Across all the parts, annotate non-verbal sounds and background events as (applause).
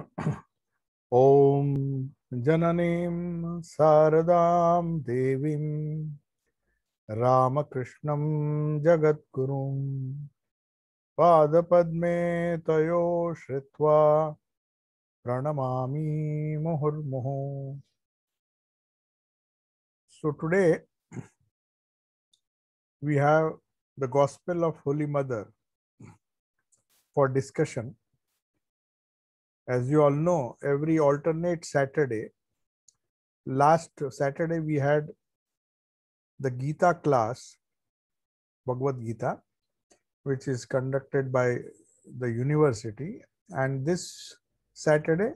ओम जननी शारदाम देवीम रामकृष्ण जगद्गु पाद पद्मे तयो श्रित्वा प्रणमा मुहुर्मुहु so today we have the gospel of Holy Mother for discussion As you all know, every alternate Saturday, last Saturday we had the Gita class, Bhagavad Gita, which is conducted by the university. And this Saturday,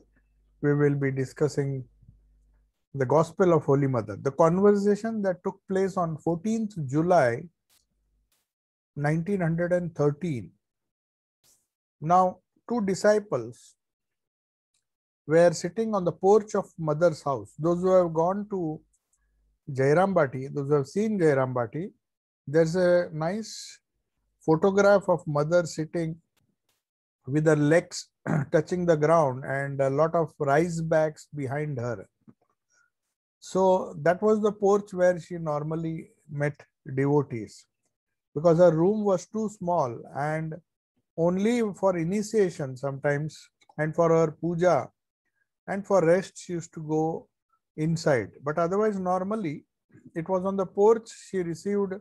we will be discussing the Gospel of Holy Mother. The conversation that took place on 14th July 1913. Now, two disciples were sitting on the porch of mother's house. Those who have gone to Jairambati, those who have seen Jairambati, there's a nice photograph of mother sitting with her legs (clears throat) touching the ground and a lot of rice bags behind her. So that was the porch where she normally met devotees because her room was too small and only for initiation sometimes and for her puja and for rest she used to go inside. But otherwise, normally it was on the porch she received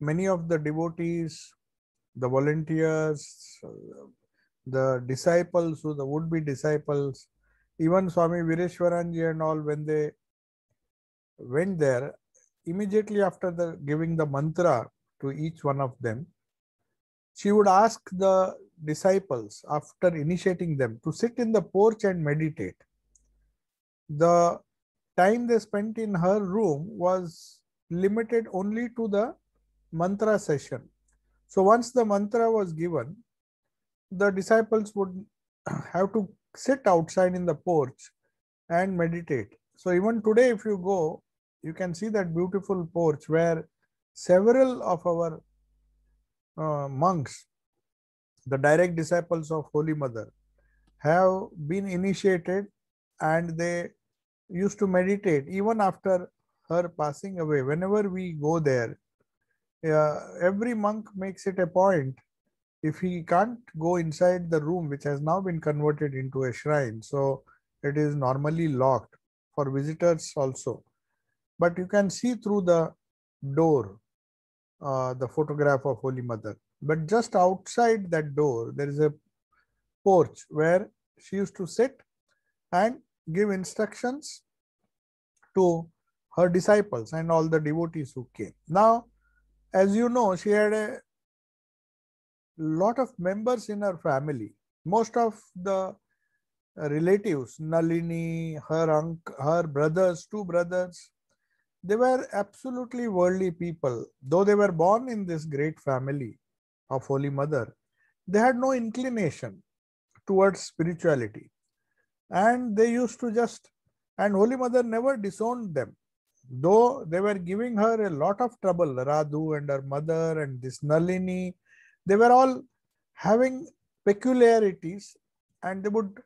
many of the devotees, the volunteers, the disciples who the would-be disciples, even Swami Vireshwaranji and all when they went there, immediately after the giving the mantra to each one of them, she would ask the disciples, after initiating them, to sit in the porch and meditate. The time they spent in her room was limited only to the mantra session. So, once the mantra was given, the disciples would (clears throat) have to sit outside in the porch and meditate. So, even today, if you go, you can see that beautiful porch where several of our uh, monks the direct disciples of Holy Mother, have been initiated and they used to meditate even after her passing away. Whenever we go there, uh, every monk makes it a point if he can't go inside the room, which has now been converted into a shrine. So it is normally locked for visitors also. But you can see through the door uh, the photograph of Holy Mother. But just outside that door, there is a porch where she used to sit and give instructions to her disciples and all the devotees who came. Now, as you know, she had a lot of members in her family. Most of the relatives, Nalini, her uncle, her brothers, two brothers, they were absolutely worldly people. Though they were born in this great family, of Holy Mother, they had no inclination towards spirituality. And they used to just, and Holy Mother never disowned them, though they were giving her a lot of trouble, Radhu and her mother and this Nalini, they were all having peculiarities and they would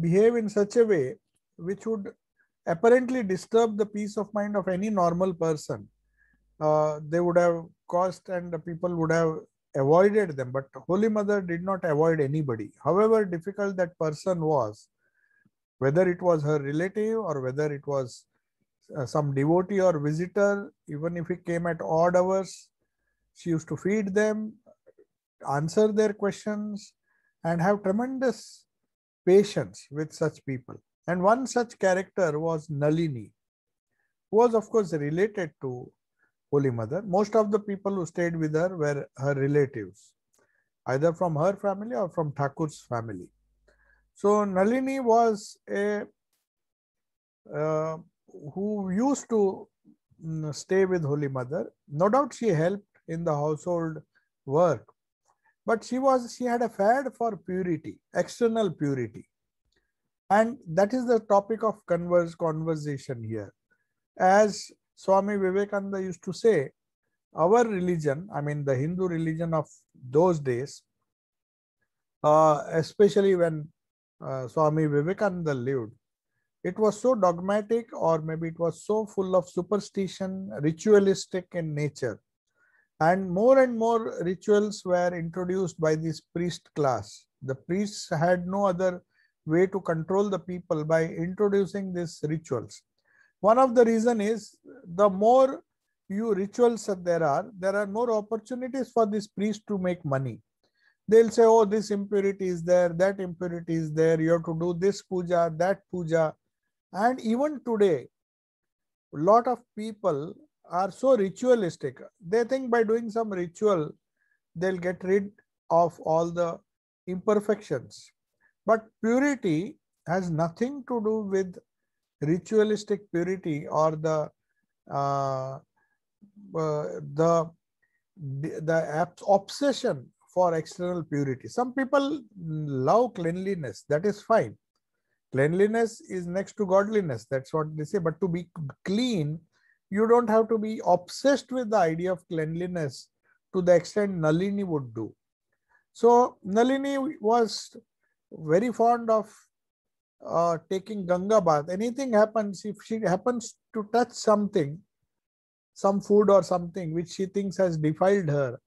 behave in such a way which would apparently disturb the peace of mind of any normal person. Uh, they would have caused and the people would have avoided them, but Holy Mother did not avoid anybody. However difficult that person was, whether it was her relative or whether it was uh, some devotee or visitor, even if he came at odd hours, she used to feed them, answer their questions, and have tremendous patience with such people. And one such character was Nalini, who was, of course, related to Holy Mother. Most of the people who stayed with her were her relatives, either from her family or from Thakur's family. So Nalini was a uh, who used to mm, stay with Holy Mother. No doubt she helped in the household work, but she was she had a fad for purity, external purity, and that is the topic of converse conversation here. As Swami Vivekananda used to say, our religion, I mean the Hindu religion of those days, uh, especially when uh, Swami Vivekananda lived, it was so dogmatic or maybe it was so full of superstition, ritualistic in nature. And more and more rituals were introduced by this priest class. The priests had no other way to control the people by introducing these rituals. One of the reason is the more you rituals that there are, there are more opportunities for this priest to make money. They'll say, oh, this impurity is there, that impurity is there, you have to do this puja, that puja. And even today, a lot of people are so ritualistic. They think by doing some ritual, they'll get rid of all the imperfections. But purity has nothing to do with ritualistic purity or the uh, uh the the obsession for external purity. Some people love cleanliness. That is fine. Cleanliness is next to godliness. That's what they say. But to be clean, you don't have to be obsessed with the idea of cleanliness to the extent Nalini would do. So Nalini was very fond of uh, taking Ganga bath, anything happens, if she happens to touch something, some food or something which she thinks has defiled her,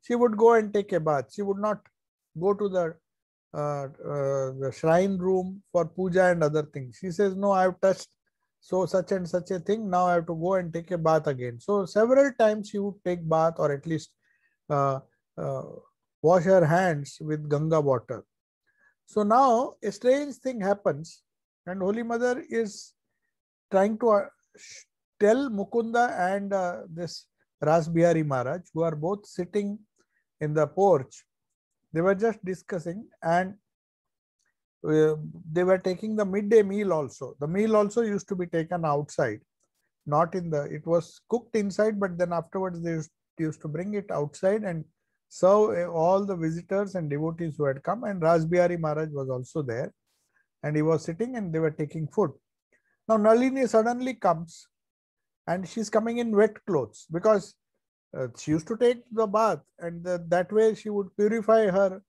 she would go and take a bath. She would not go to the uh, uh, the shrine room for puja and other things. She says, No, I have touched so such and such a thing. Now I have to go and take a bath again. So, several times she would take bath or at least uh, uh wash her hands with Ganga water. So now a strange thing happens, and Holy Mother is trying to uh, tell Mukunda and uh, this Ras Bihari Maharaj, who are both sitting in the porch, they were just discussing and uh, they were taking the midday meal also. The meal also used to be taken outside, not in the, it was cooked inside, but then afterwards they used, used to bring it outside and so eh, all the visitors and devotees who had come, and Rasbihari Maharaj was also there, and he was sitting and they were taking food. Now Nalini suddenly comes, and she's coming in wet clothes because uh, she used to take the bath, and the, that way she would purify her.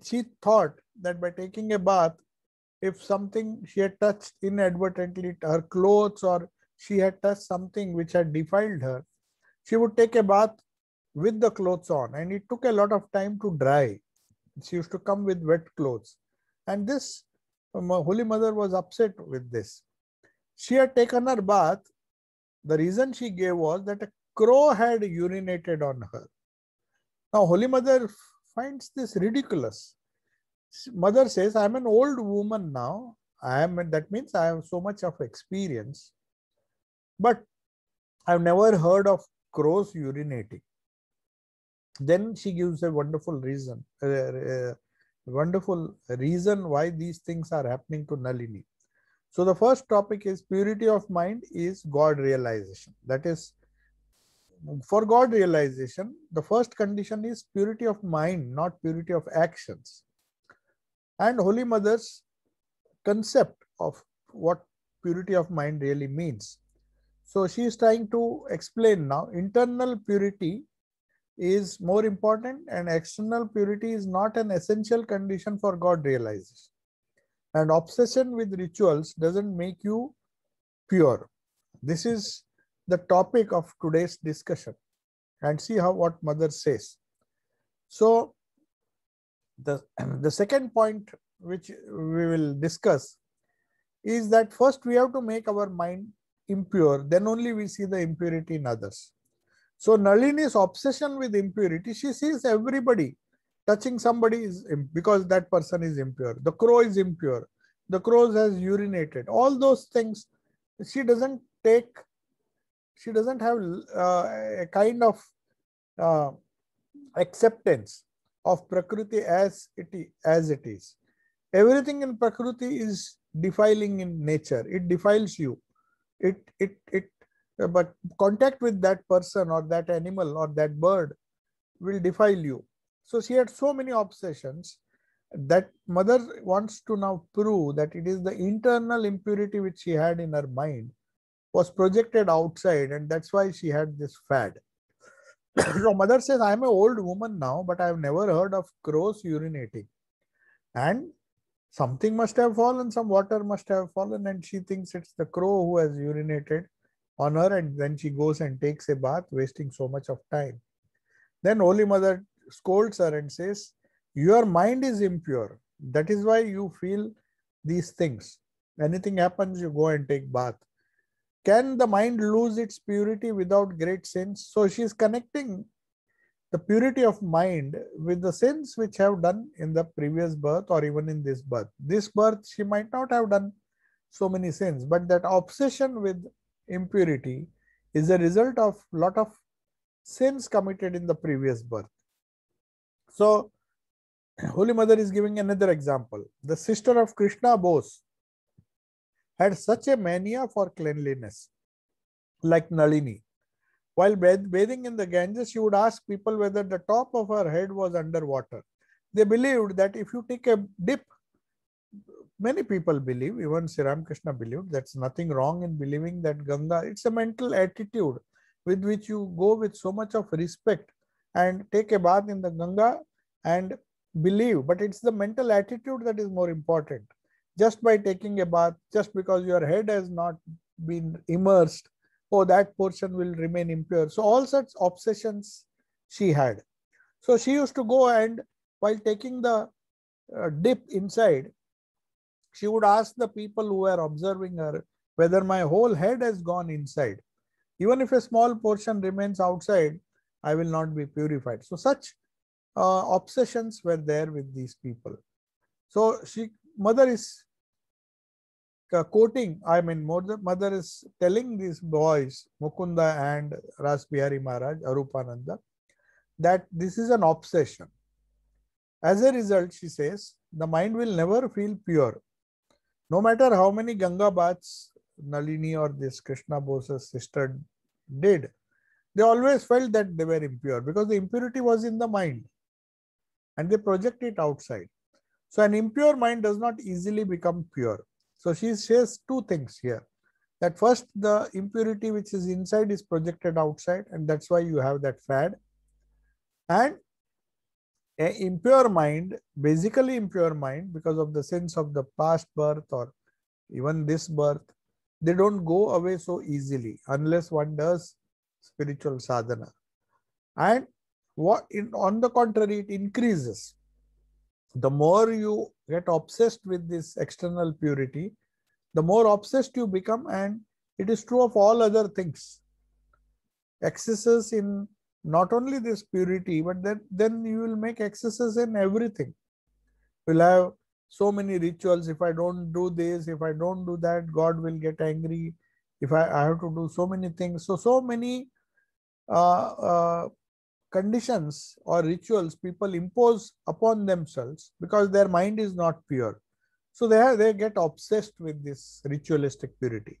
She thought that by taking a bath, if something she had touched inadvertently, her clothes or she had touched something which had defiled her, she would take a bath with the clothes on and it took a lot of time to dry. She used to come with wet clothes. And this uh, my Holy Mother was upset with this. She had taken her bath. The reason she gave was that a crow had urinated on her. Now, Holy Mother finds this ridiculous. Mother says, I'm an old woman now. I am, that means I have so much of experience. But I've never heard of crows urinating then she gives a wonderful reason, a, a wonderful reason why these things are happening to Nalini. So the first topic is purity of mind is God realization. That is, for God realization, the first condition is purity of mind, not purity of actions. And Holy Mother's concept of what purity of mind really means. So she is trying to explain now internal purity is more important and external purity is not an essential condition for God realization. And obsession with rituals doesn't make you pure. This is the topic of today's discussion and see how what mother says. So the, (clears throat) the second point which we will discuss is that first we have to make our mind impure, then only we see the impurity in others. So Nalini's obsession with impurity, she sees everybody touching somebody is because that person is impure. The crow is impure. The crow has urinated. All those things, she doesn't take. She doesn't have uh, a kind of uh, acceptance of Prakriti as it as it is. Everything in Prakriti is defiling in nature. It defiles you. It it it uh, but contact with that person or that animal or that bird will defile you so she had so many obsessions that mother wants to now prove that it is the internal impurity which she had in her mind was projected outside and that's why she had this fad (coughs) so mother says i am an old woman now but i have never heard of crows urinating and something must have fallen some water must have fallen and she thinks it's the crow who has urinated on her and then she goes and takes a bath wasting so much of time then holy mother scolds her and says your mind is impure that is why you feel these things anything happens you go and take bath can the mind lose its purity without great sins so she is connecting the purity of mind with the sins which have done in the previous birth or even in this birth this birth she might not have done so many sins but that obsession with impurity is a result of lot of sins committed in the previous birth. So, (clears throat) Holy Mother is giving another example. The sister of Krishna Bose had such a mania for cleanliness, like Nalini. While bathing in the Ganges, she would ask people whether the top of her head was under water. They believed that if you take a dip Many people believe, even Sri Ramakrishna believed, that's nothing wrong in believing that Ganga, it's a mental attitude with which you go with so much of respect and take a bath in the Ganga and believe. But it's the mental attitude that is more important. Just by taking a bath, just because your head has not been immersed, oh, that portion will remain impure. So, all such obsessions she had. So, she used to go and while taking the uh, dip inside, she would ask the people who were observing her whether my whole head has gone inside. Even if a small portion remains outside, I will not be purified. So, such uh, obsessions were there with these people. So, she mother is uh, quoting, I mean, mother is telling these boys, Mukunda and Ras Bihari Maharaj, Arupananda, that this is an obsession. As a result, she says, the mind will never feel pure no matter how many Ganga baths Nalini or this Krishna Bose's sister did, they always felt that they were impure because the impurity was in the mind and they project it outside. So, an impure mind does not easily become pure. So, she says two things here that first, the impurity which is inside is projected outside, and that's why you have that fad. And a impure mind basically impure mind because of the sense of the past birth or even this birth they don't go away so easily unless one does spiritual sadhana and what in, on the contrary it increases the more you get obsessed with this external purity the more obsessed you become and it is true of all other things excesses in not only this purity, but then then you will make excesses in everything. You'll have so many rituals. If I don't do this, if I don't do that, God will get angry. If I, I have to do so many things. So, so many uh, uh, conditions or rituals people impose upon themselves because their mind is not pure. So they, they get obsessed with this ritualistic purity.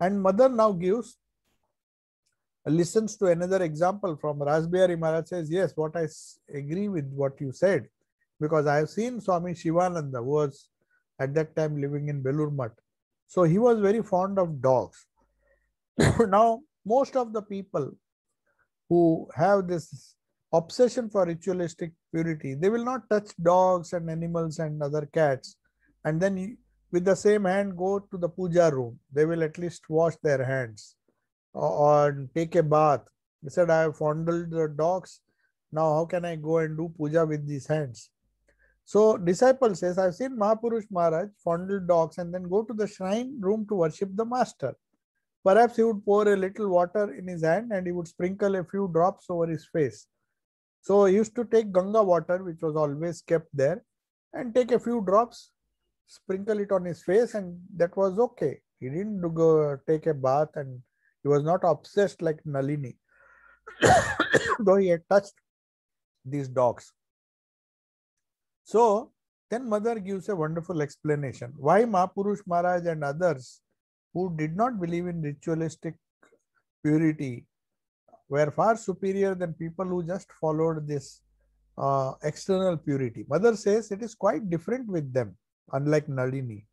And mother now gives listens to another example from Rasbihari. Maharaj says, yes, what I agree with what you said, because I have seen Swami Shivananda who was at that time living in Belur Mutt. So he was very fond of dogs. (coughs) now, most of the people who have this obsession for ritualistic purity, they will not touch dogs and animals and other cats. And then with the same hand, go to the puja room. They will at least wash their hands or take a bath. He said, I have fondled the dogs. Now, how can I go and do puja with these hands? So, disciple says, I've seen Mahapurush Maharaj fondle dogs and then go to the shrine room to worship the master. Perhaps he would pour a little water in his hand and he would sprinkle a few drops over his face. So, he used to take Ganga water, which was always kept there, and take a few drops, sprinkle it on his face, and that was okay. He didn't go take a bath and he was not obsessed like Nalini, (coughs) though he had touched these dogs. So then mother gives a wonderful explanation why Mahapurush Maharaj and others who did not believe in ritualistic purity were far superior than people who just followed this uh, external purity. Mother says it is quite different with them, unlike Nalini.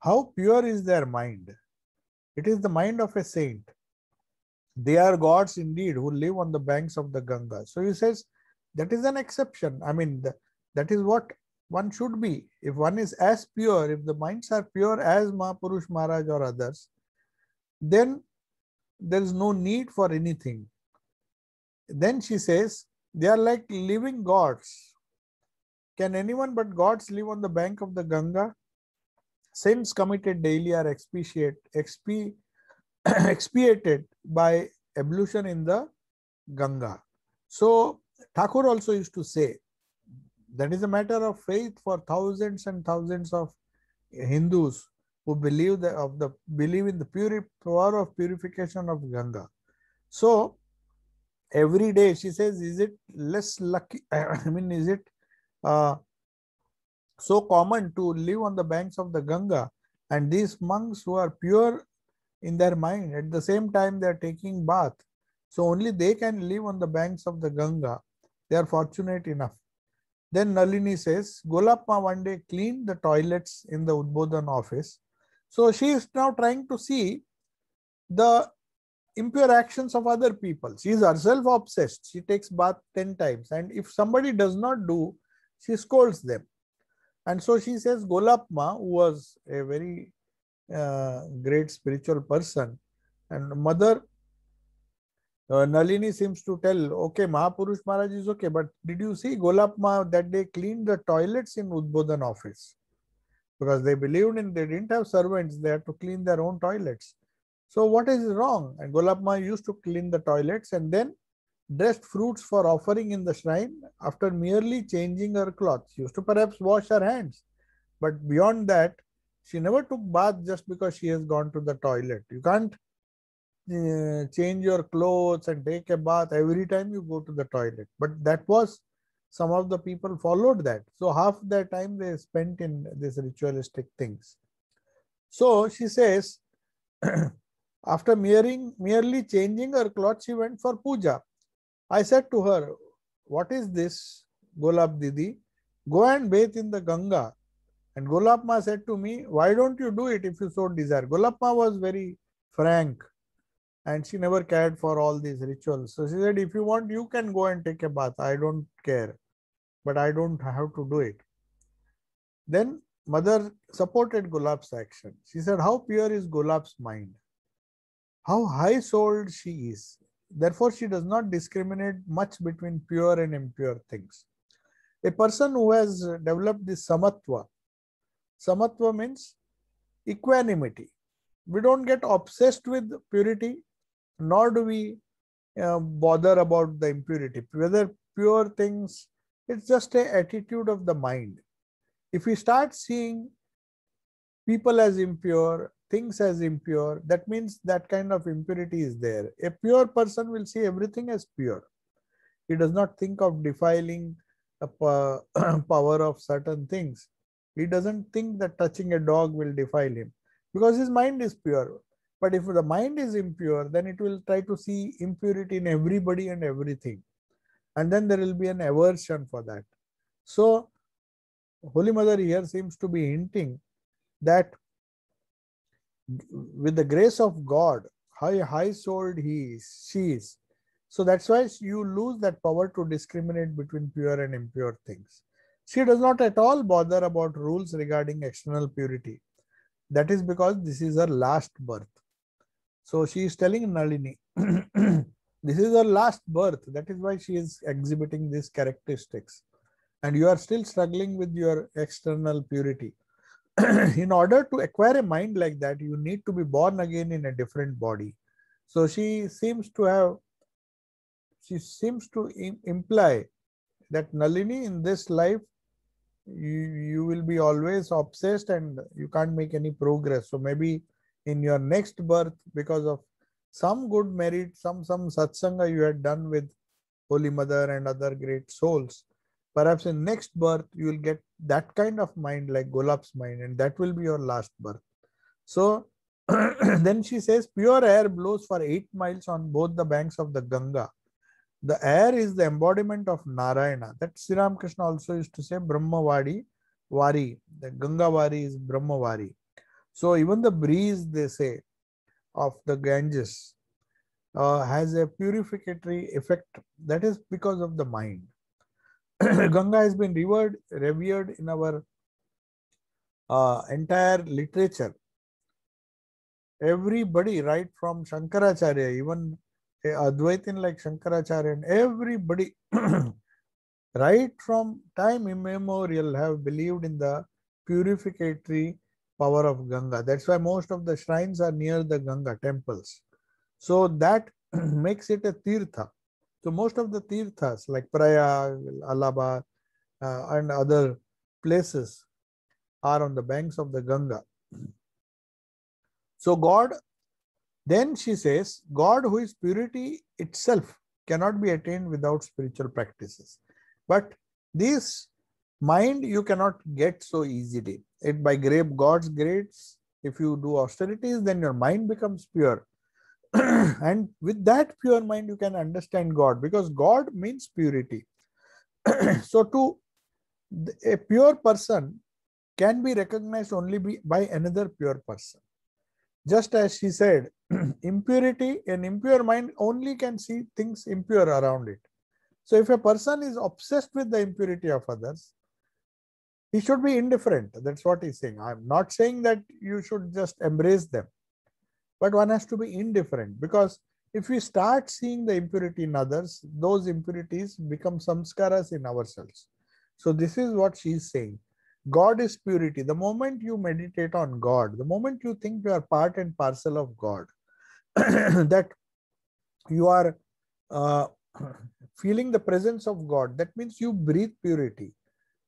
How pure is their mind? It is the mind of a saint. They are gods indeed who live on the banks of the Ganga. So he says that is an exception. I mean, the, that is what one should be. If one is as pure, if the minds are pure as Mahapurush Maharaj or others, then there is no need for anything. Then she says, they are like living gods. Can anyone but gods live on the bank of the Ganga? sins committed daily are expiate, expi, (clears throat) expiated by ablution in the Ganga. So Thakur also used to say that is a matter of faith for thousands and thousands of Hindus who believe the, of the believe in the pure power of purification of Ganga. So every day she says, is it less lucky? (clears throat) I mean, is it uh, so common to live on the banks of the Ganga. And these monks who are pure in their mind, at the same time they are taking bath. So only they can live on the banks of the Ganga. They are fortunate enough. Then Nalini says, Golapma one day cleaned the toilets in the Udbodhan office. So she is now trying to see the impure actions of other people. She is herself obsessed. She takes bath 10 times. And if somebody does not do, she scolds them. And so she says Golapma, who was a very uh, great spiritual person, and mother uh, Nalini seems to tell, okay, Mahapurush Maharaj is okay, but did you see Golapma that they cleaned the toilets in Udbodhan office? Because they believed in, they didn't have servants, they had to clean their own toilets. So what is wrong? And Golapma used to clean the toilets and then dressed fruits for offering in the shrine after merely changing her clothes. She used to perhaps wash her hands, but beyond that, she never took bath just because she has gone to the toilet. You can't uh, change your clothes and take a bath every time you go to the toilet. But that was some of the people followed that. So half their time they spent in these ritualistic things. So she says, (clears throat) after merely, merely changing her clothes, she went for puja. I said to her, What is this, Golab Didi? Go and bathe in the Ganga. And Golapma said to me, Why don't you do it if you so desire? Golapma was very frank and she never cared for all these rituals. So she said, If you want, you can go and take a bath. I don't care, but I don't have to do it. Then mother supported Gulab's action. She said, How pure is Gulab's mind? How high souled she is. Therefore, she does not discriminate much between pure and impure things. A person who has developed the samatva, samatva means equanimity. We don't get obsessed with purity, nor do we uh, bother about the impurity. Whether pure things, it's just a attitude of the mind. If we start seeing people as impure, things as impure, that means that kind of impurity is there. A pure person will see everything as pure. He does not think of defiling the (clears throat) power of certain things. He doesn't think that touching a dog will defile him because his mind is pure. But if the mind is impure, then it will try to see impurity in everybody and everything. And then there will be an aversion for that. So, Holy Mother here seems to be hinting that with the grace of God, how high souled he is, she is. So that's why you lose that power to discriminate between pure and impure things. She does not at all bother about rules regarding external purity. That is because this is her last birth. So she is telling Nalini, (clears throat) this is her last birth. That is why she is exhibiting these characteristics. And you are still struggling with your external purity. (clears throat) in order to acquire a mind like that, you need to be born again in a different body. So she seems to have, she seems to imply that Nalini in this life, you, you will be always obsessed and you can't make any progress. So maybe in your next birth, because of some good merit, some, some satsanga you had done with Holy Mother and other great souls, perhaps in next birth you will get that kind of mind like golap's mind and that will be your last birth so (clears throat) then she says pure air blows for 8 miles on both the banks of the ganga the air is the embodiment of narayana that sri ramakrishna also used to say brahmavadi Vari. the ganga Vari is brahmavari so even the breeze they say of the ganges uh, has a purificatory effect that is because of the mind (clears throat) Ganga has been revered, revered in our uh, entire literature. Everybody, right from Shankaracharya, even eh, Advaitin like Shankaracharya, and everybody, (clears throat) right from time immemorial, have believed in the purificatory power of Ganga. That's why most of the shrines are near the Ganga temples. So that (clears throat) makes it a Tirtha. So most of the tirthas like Prayag, Allahabad, uh, and other places are on the banks of the Ganga. So God, then she says, God who is purity itself cannot be attained without spiritual practices. But this mind you cannot get so easily. It by grape God's grace, if you do austerities, then your mind becomes pure. (clears throat) and with that pure mind, you can understand God because God means purity. (clears throat) so, to a pure person can be recognized only by another pure person. Just as she said, (clears throat) impurity, an impure mind only can see things impure around it. So, if a person is obsessed with the impurity of others, he should be indifferent. That's what he's saying. I'm not saying that you should just embrace them but one has to be indifferent because if we start seeing the impurity in others, those impurities become samskaras in ourselves. So this is what she is saying. God is purity. The moment you meditate on God, the moment you think you are part and parcel of God, (clears throat) that you are uh, (clears throat) feeling the presence of God, that means you breathe purity.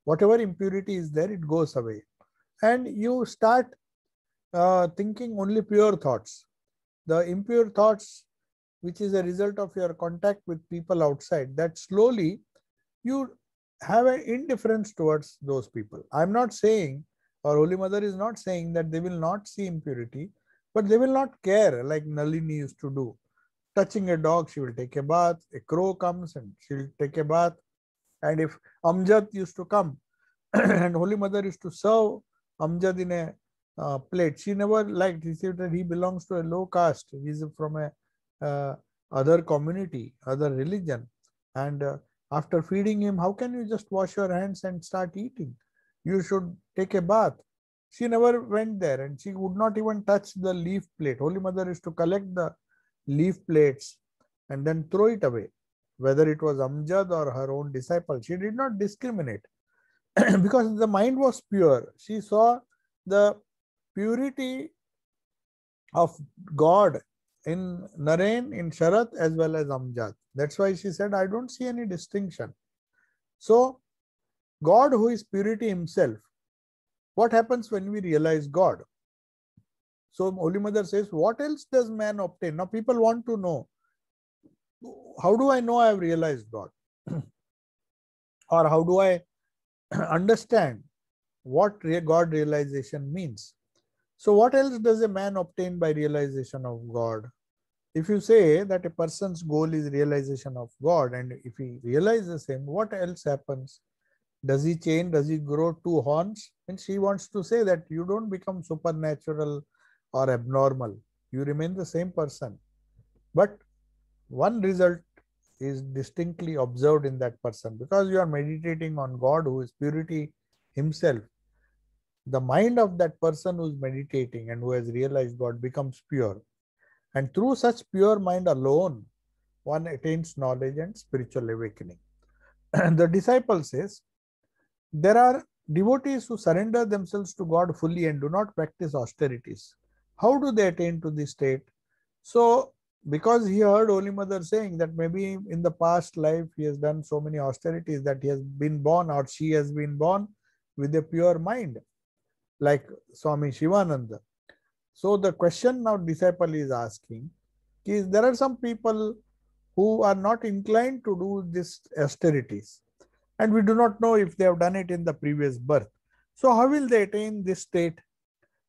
Whatever impurity is there, it goes away. And you start uh, thinking only pure thoughts. The impure thoughts, which is a result of your contact with people outside, that slowly you have an indifference towards those people. I'm not saying, or Holy Mother is not saying that they will not see impurity, but they will not care like Nalini used to do. Touching a dog, she will take a bath. A crow comes and she'll take a bath. And if Amjad used to come (clears throat) and Holy Mother used to serve Amjad in a uh, plate. She never liked. He said that he belongs to a low caste. He's from a uh, other community, other religion. And uh, after feeding him, how can you just wash your hands and start eating? You should take a bath. She never went there, and she would not even touch the leaf plate. Holy Mother is to collect the leaf plates and then throw it away. Whether it was Amjad or her own disciple, she did not discriminate (clears throat) because the mind was pure. She saw the purity of God in Naren, in Sharat, as well as Amjad. That's why she said, I don't see any distinction. So, God, who is purity himself, what happens when we realize God? So, Holy Mother says, What else does man obtain? Now, people want to know, How do I know I have realized God? (clears throat) or how do I (clears throat) understand what God realization means? So, what else does a man obtain by realization of God? If you say that a person's goal is realization of God, and if he realizes Him, what else happens? Does he change? Does he grow two horns? And she wants to say that you don't become supernatural or abnormal. You remain the same person. But one result is distinctly observed in that person because you are meditating on God who is purity himself the mind of that person who's meditating and who has realized God becomes pure. And through such pure mind alone, one attains knowledge and spiritual awakening. And (clears throat) the disciple says, There are devotees who surrender themselves to God fully and do not practice austerities. How do they attain to this state? So, because he heard Holy Mother saying that maybe in the past life he has done so many austerities that he has been born or she has been born with a pure mind like Swami Shivananda. So the question now disciple is asking is there are some people who are not inclined to do these austerities and we do not know if they have done it in the previous birth. So how will they attain this state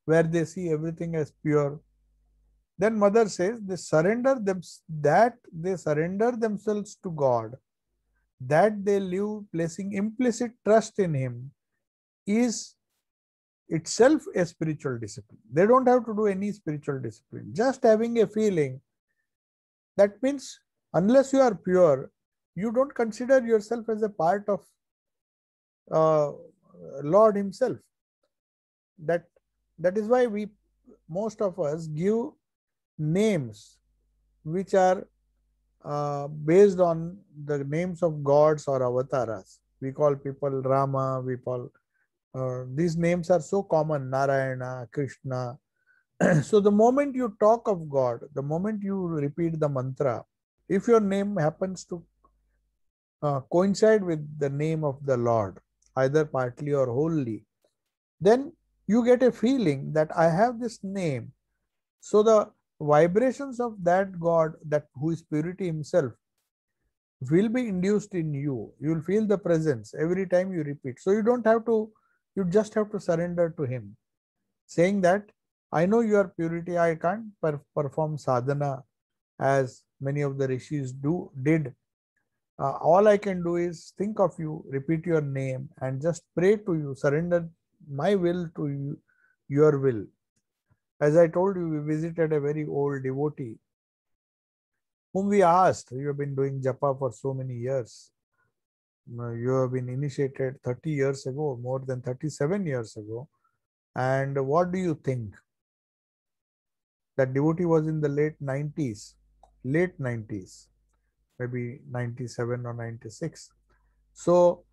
where they see everything as pure? Then mother says they surrender them that they surrender themselves to God, that they live placing implicit trust in Him is itself a spiritual discipline. They don't have to do any spiritual discipline. Just having a feeling, that means unless you are pure, you don't consider yourself as a part of uh, Lord Himself. That that is why we most of us give names which are uh, based on the names of gods or avataras. We call people Rama, we call uh, these names are so common Narayana, Krishna. (clears throat) so, the moment you talk of God, the moment you repeat the mantra, if your name happens to uh, coincide with the name of the Lord, either partly or wholly, then you get a feeling that I have this name. So the vibrations of that God, that who is purity himself, will be induced in you. You will feel the presence every time you repeat. So you don't have to you just have to surrender to Him, saying that I know your purity, I can't per- perform sadhana as many of the rishis do did. Uh, all I can do is think of you, repeat your name, and just pray to you, surrender my will to you, your will. As I told you, we visited a very old devotee whom we asked, You have been doing japa for so many years. Mm, you have been initiated 30 years ago, more than 37 years ago. And what do you think? That devotee was in the late 90s, late 90s, maybe 97 or 96. So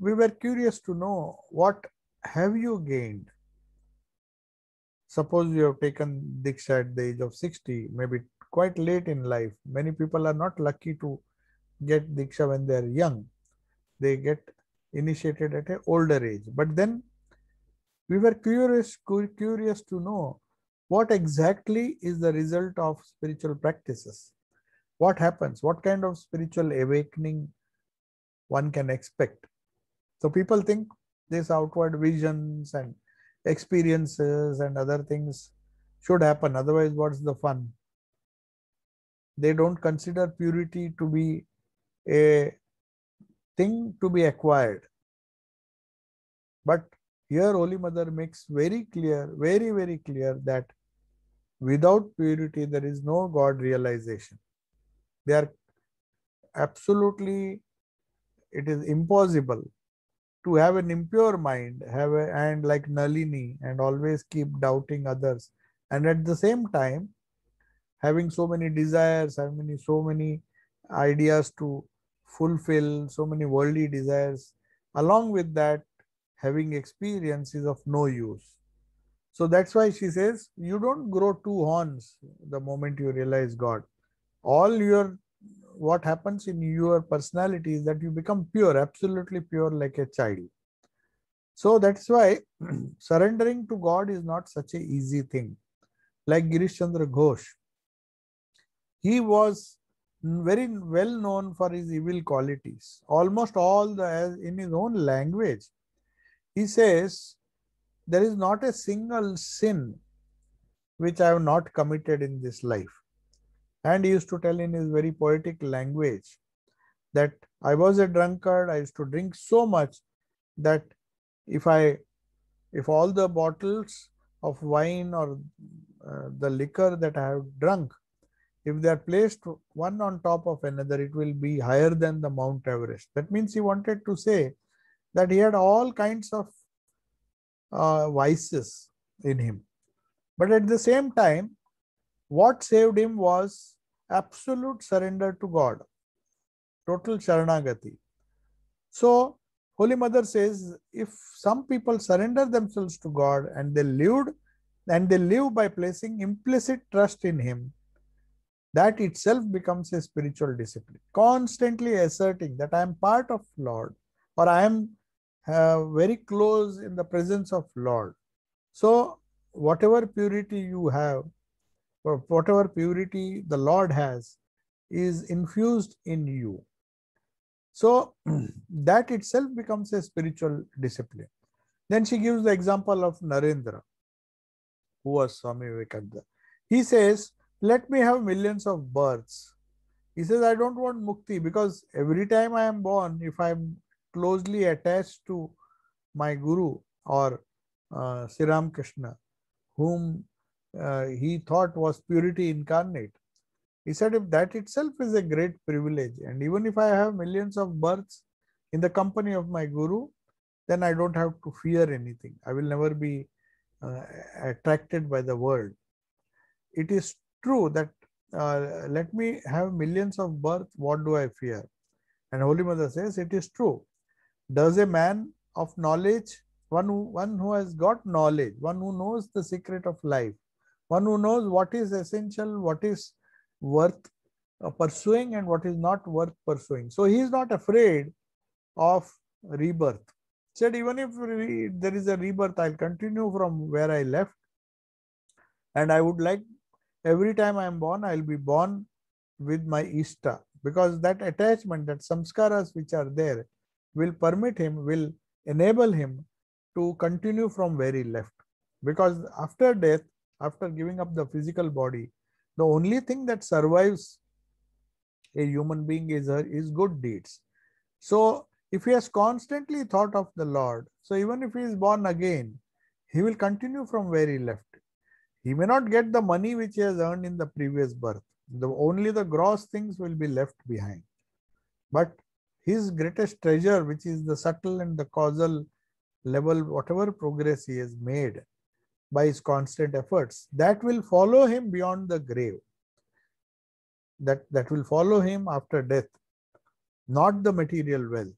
we were curious to know what have you gained? Suppose you have taken Diksha at the age of 60, maybe quite late in life. Many people are not lucky to get Diksha when they are young. They get initiated at an older age. But then we were curious, curious to know what exactly is the result of spiritual practices. What happens? What kind of spiritual awakening one can expect? So people think these outward visions and experiences and other things should happen. Otherwise, what's the fun? They don't consider purity to be a thing to be acquired. But here Holy Mother makes very clear, very, very clear that without purity there is no God realization. They are absolutely, it is impossible to have an impure mind, have a, and like Nalini, and always keep doubting others. And at the same time, having so many desires, having so many ideas to fulfill so many worldly desires along with that having experience is of no use so that's why she says you don't grow two horns the moment you realize god all your what happens in your personality is that you become pure absolutely pure like a child so that's why (clears throat) surrendering to god is not such a easy thing like Chandra ghosh he was very well known for his evil qualities. Almost all the, in his own language, he says, There is not a single sin which I have not committed in this life. And he used to tell in his very poetic language that I was a drunkard, I used to drink so much that if I if all the bottles of wine or uh, the liquor that I have drunk if they are placed one on top of another, it will be higher than the Mount Everest. That means he wanted to say that he had all kinds of uh, vices in him. But at the same time, what saved him was absolute surrender to God, total sharanagati. So, Holy Mother says if some people surrender themselves to God and they lived and they live by placing implicit trust in Him, that itself becomes a spiritual discipline constantly asserting that i am part of lord or i am uh, very close in the presence of lord so whatever purity you have or whatever purity the lord has is infused in you so (clears throat) that itself becomes a spiritual discipline then she gives the example of narendra who was swami vivekananda he says let me have millions of births. He says, I don't want mukti because every time I am born, if I'm closely attached to my guru or uh, Sri Ramakrishna, whom uh, he thought was purity incarnate, he said, if that itself is a great privilege, and even if I have millions of births in the company of my guru, then I don't have to fear anything. I will never be uh, attracted by the world. It is true that uh, let me have millions of births, what do I fear? And Holy Mother says, it is true. Does a man of knowledge, one who, one who has got knowledge, one who knows the secret of life, one who knows what is essential, what is worth uh, pursuing, and what is not worth pursuing. So he is not afraid of rebirth. He said, even if re- there is a rebirth, I'll continue from where I left, and I would like every time I am born, I will be born with my ista because that attachment, that samskaras which are there, will permit him, will enable him to continue from where he left. Because after death, after giving up the physical body, the only thing that survives a human being is, is good deeds. So, if he has constantly thought of the Lord, so even if he is born again, he will continue from where he left. He may not get the money which he has earned in the previous birth. The, only the gross things will be left behind. But his greatest treasure, which is the subtle and the causal level, whatever progress he has made by his constant efforts, that will follow him beyond the grave. That, that will follow him after death, not the material wealth.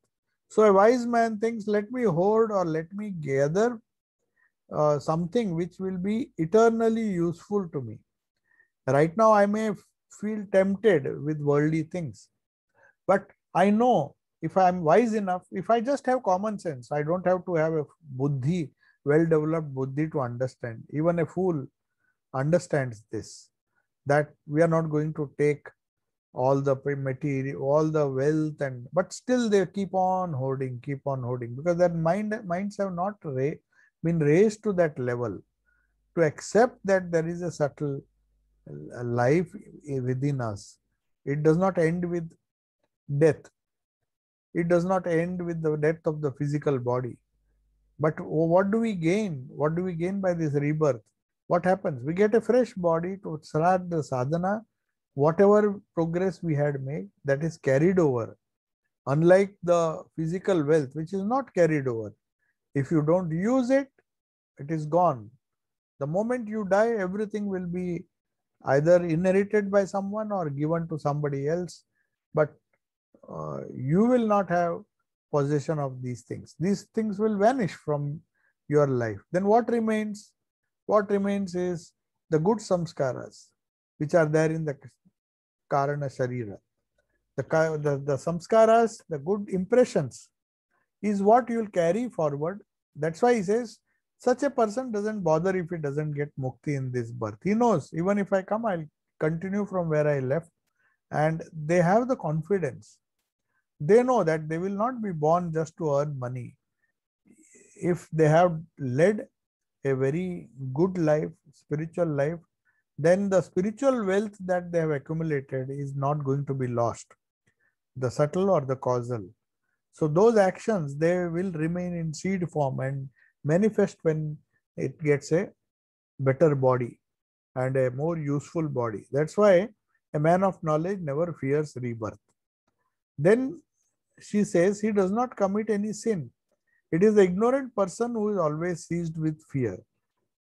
So a wise man thinks, let me hoard or let me gather uh, something which will be eternally useful to me. Right now, I may feel tempted with worldly things, but I know if I am wise enough, if I just have common sense, I don't have to have a buddhi, well developed buddhi to understand. Even a fool understands this that we are not going to take all the material, all the wealth, and but still they keep on hoarding, keep on hoarding because their mind minds have not re- been raised to that level to accept that there is a subtle uh, life eh, within us. It does not end with death. It does not end with the death of the physical body. But what do we gain? What do we gain by this rebirth? What happens? We get a fresh body to start the sadhana. Whatever progress we had made, that is carried over. Unlike the physical wealth, which is not carried over. If you don't use it, it is gone. The moment you die, everything will be either inherited by someone or given to somebody else, but uh, you will not have possession of these things. These things will vanish from your life. Then what remains? What remains is the good samskaras, which are there in the karana sharira. The, the, the samskaras, the good impressions, is what you will carry forward that's why he says such a person doesn't bother if he doesn't get mukti in this birth. He knows even if I come, I'll continue from where I left. And they have the confidence. They know that they will not be born just to earn money. If they have led a very good life, spiritual life, then the spiritual wealth that they have accumulated is not going to be lost, the subtle or the causal. So those actions, they will remain in seed form and manifest when it gets a better body and a more useful body. That's why a man of knowledge never fears rebirth. Then she says he does not commit any sin. It is the ignorant person who is always seized with fear.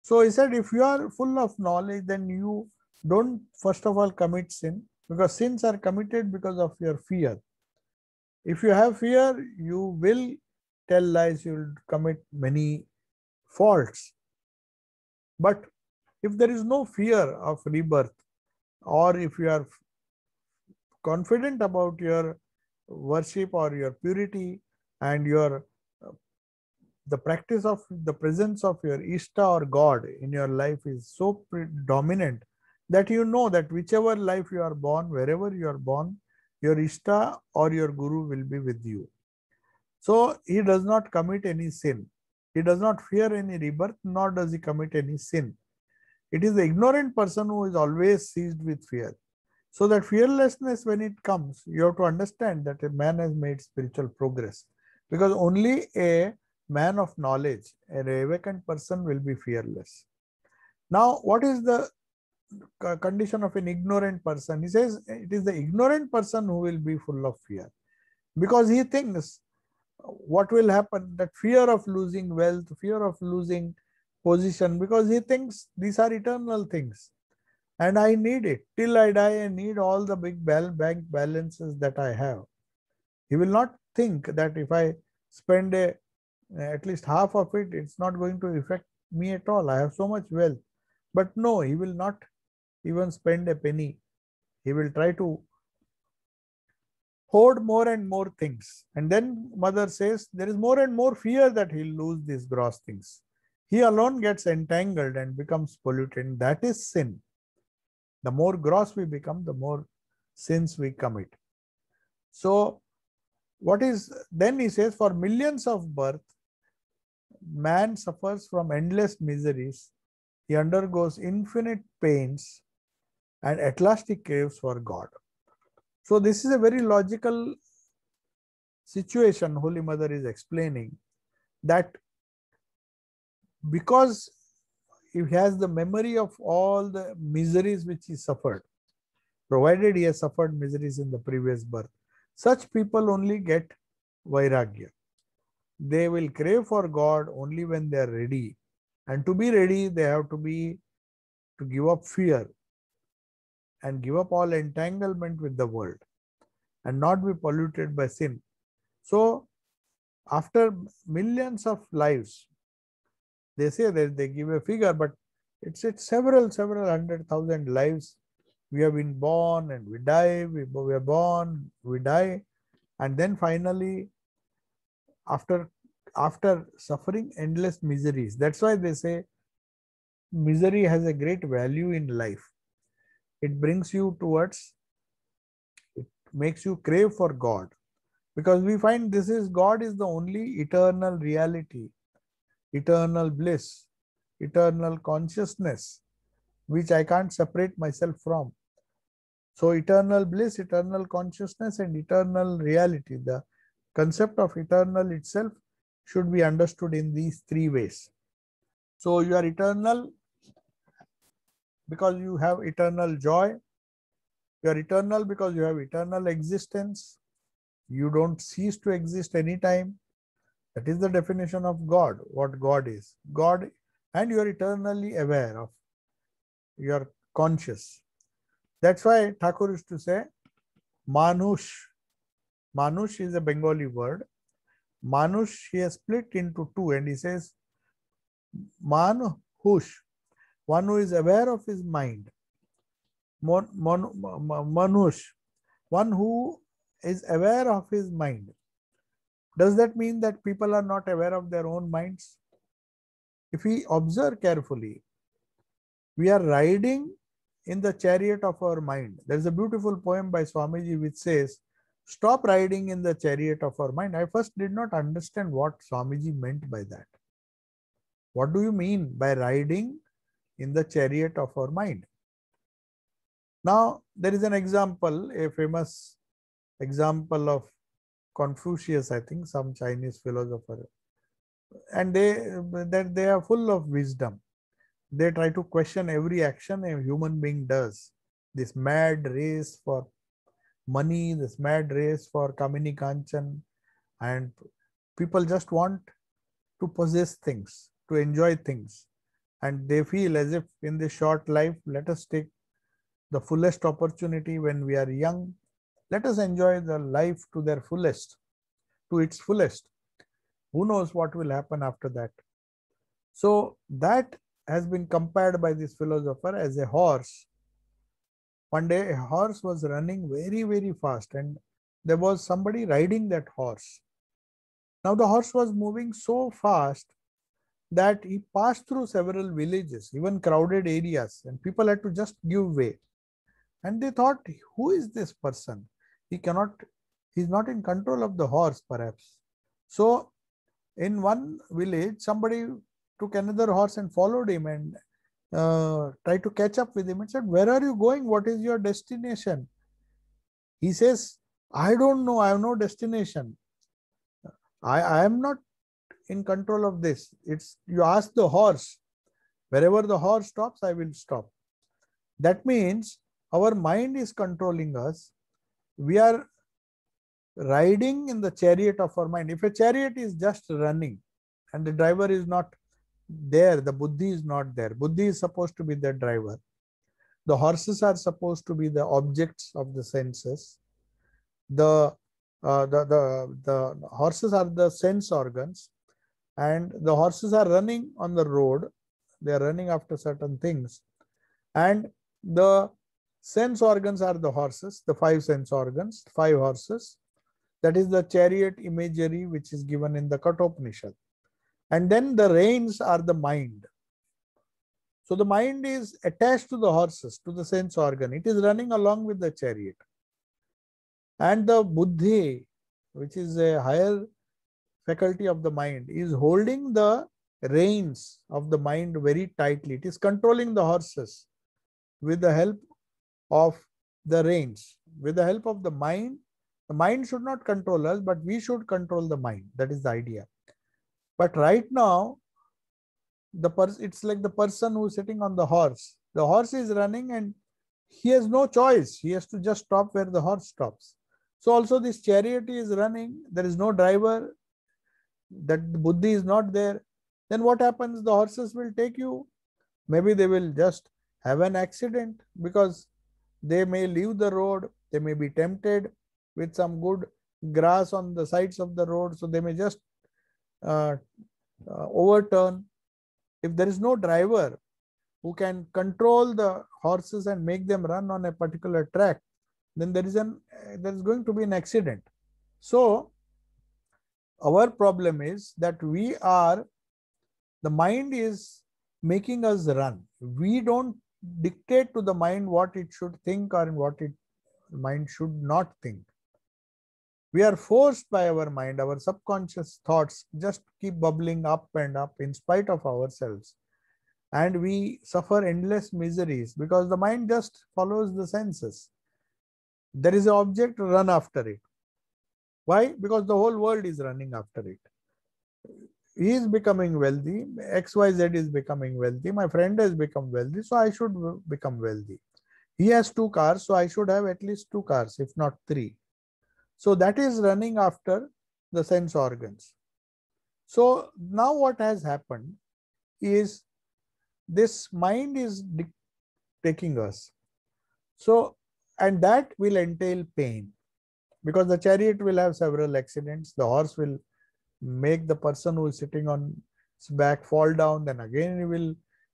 So he said, if you are full of knowledge, then you don't first of all commit sin because sins are committed because of your fear. If you have fear, you will tell lies, you will commit many faults. But if there is no fear of rebirth, or if you are confident about your worship or your purity and your uh, the practice of the presence of your Ishta or God in your life is so predominant that you know that whichever life you are born, wherever you are born, your Ishta or your Guru will be with you. So he does not commit any sin. He does not fear any rebirth, nor does he commit any sin. It is the ignorant person who is always seized with fear. So that fearlessness, when it comes, you have to understand that a man has made spiritual progress. Because only a man of knowledge, an awakened person, will be fearless. Now, what is the condition of an ignorant person. He says it is the ignorant person who will be full of fear because he thinks what will happen that fear of losing wealth, fear of losing position, because he thinks these are eternal things and I need it till I die. I need all the big bank balances that I have. He will not think that if I spend a, at least half of it, it's not going to affect me at all. I have so much wealth. But no, he will not even spend a penny. He will try to hoard more and more things. And then mother says there is more and more fear that he'll lose these gross things. He alone gets entangled and becomes polluted. That is sin. The more gross we become, the more sins we commit. So, what is then he says for millions of birth, man suffers from endless miseries. He undergoes infinite pains and at last he craves for God. So this is a very logical situation Holy Mother is explaining that because he has the memory of all the miseries which he suffered, provided he has suffered miseries in the previous birth, such people only get vairagya. They will crave for God only when they are ready. And to be ready, they have to be to give up fear and give up all entanglement with the world and not be polluted by sin. So, after millions of lives, they say that they give a figure, but it's, it's several, several hundred thousand lives. We have been born and we die, we, we are born, we die, and then finally, after after suffering endless miseries. That's why they say misery has a great value in life it brings you towards it makes you crave for god because we find this is god is the only eternal reality eternal bliss eternal consciousness which i can't separate myself from so eternal bliss eternal consciousness and eternal reality the concept of eternal itself should be understood in these three ways so you are eternal because you have eternal joy. You are eternal because you have eternal existence. You don't cease to exist anytime. That is the definition of God, what God is. God, and you are eternally aware of, you are conscious. That's why Thakur used to say, Manush. Manush is a Bengali word. Manush he has split into two and he says, Manush one who is aware of his mind. Mon, mon, manush, one who is aware of his mind. Does that mean that people are not aware of their own minds? If we observe carefully, we are riding in the chariot of our mind. There is a beautiful poem by Swamiji which says, Stop riding in the chariot of our mind. I first did not understand what Swamiji meant by that. What do you mean by riding in the chariot of our mind. Now, there is an example, a famous example of Confucius, I think, some Chinese philosopher. And they that they are full of wisdom. They try to question every action a human being does. This mad race for money, this mad race for Kamini Kanchan, and people just want to possess things, to enjoy things and they feel as if in this short life, let us take the fullest opportunity when we are young. Let us enjoy the life to their fullest, to its fullest. Who knows what will happen after that? So, that has been compared by this philosopher as a horse. One day, a horse was running very, very fast, and there was somebody riding that horse. Now, the horse was moving so fast that he passed through several villages, even crowded areas, and people had to just give way. And they thought, who is this person? He cannot, he's not in control of the horse, perhaps. So, in one village, somebody took another horse and followed him and uh, tried to catch up with him and said, Where are you going? What is your destination? He says, I don't know. I have no destination. I, I am not in control of this. It's you ask the horse, wherever the horse stops, I will stop. That means our mind is controlling us. We are riding in the chariot of our mind. If a chariot is just running and the driver is not there, the buddhi is not there. Buddhi is supposed to be the driver. The horses are supposed to be the objects of the senses. The uh, the, the, the horses are the sense organs and the horses are running on the road they are running after certain things and the sense organs are the horses the five sense organs five horses that is the chariot imagery which is given in the kathopanishad and then the reins are the mind so the mind is attached to the horses to the sense organ it is running along with the chariot and the buddhi which is a higher faculty of the mind is holding the reins of the mind very tightly. It is controlling the horses with the help of the reins. With the help of the mind, the mind should not control us, but we should control the mind. That is the idea. But right now, the person it's like the person who's sitting on the horse. The horse is running and he has no choice. He has to just stop where the horse stops. So also this chariot is running. There is no driver that buddhi is not there then what happens the horses will take you maybe they will just have an accident because they may leave the road they may be tempted with some good grass on the sides of the road so they may just uh, uh, overturn if there is no driver who can control the horses and make them run on a particular track then there is an there is going to be an accident so our problem is that we are, the mind is making us run. We don't dictate to the mind what it should think or what it mind should not think. We are forced by our mind, our subconscious thoughts just keep bubbling up and up in spite of ourselves. And we suffer endless miseries because the mind just follows the senses. There is an object, run after it. Why? Because the whole world is running after it. He is becoming wealthy, XYZ is becoming wealthy, my friend has become wealthy, so I should become wealthy. He has two cars, so I should have at least two cars, if not three. So that is running after the sense organs. So now what has happened is this mind is taking us. So, and that will entail pain because the chariot will have several accidents the horse will make the person who is sitting on its back fall down then again he will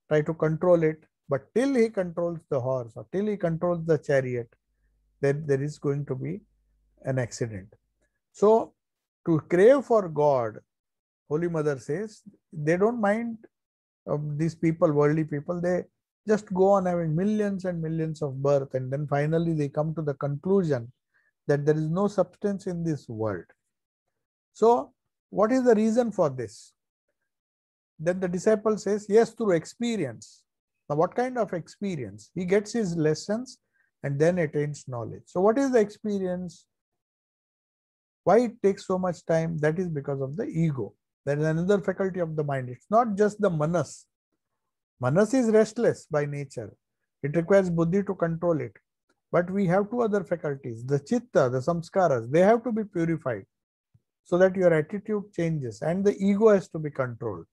try to control it but till he controls the horse or till he controls the chariot then there is going to be an accident so to crave for god holy mother says they don't mind um, these people worldly people they just go on having millions and millions of birth and then finally they come to the conclusion that there is no substance in this world. So, what is the reason for this? Then the disciple says, Yes, through experience. Now, what kind of experience? He gets his lessons and then attains knowledge. So, what is the experience? Why it takes so much time? That is because of the ego. There is another faculty of the mind. It's not just the manas. Manas is restless by nature. It requires buddhi to control it. But we have two other faculties, the chitta, the samskaras, they have to be purified so that your attitude changes and the ego has to be controlled.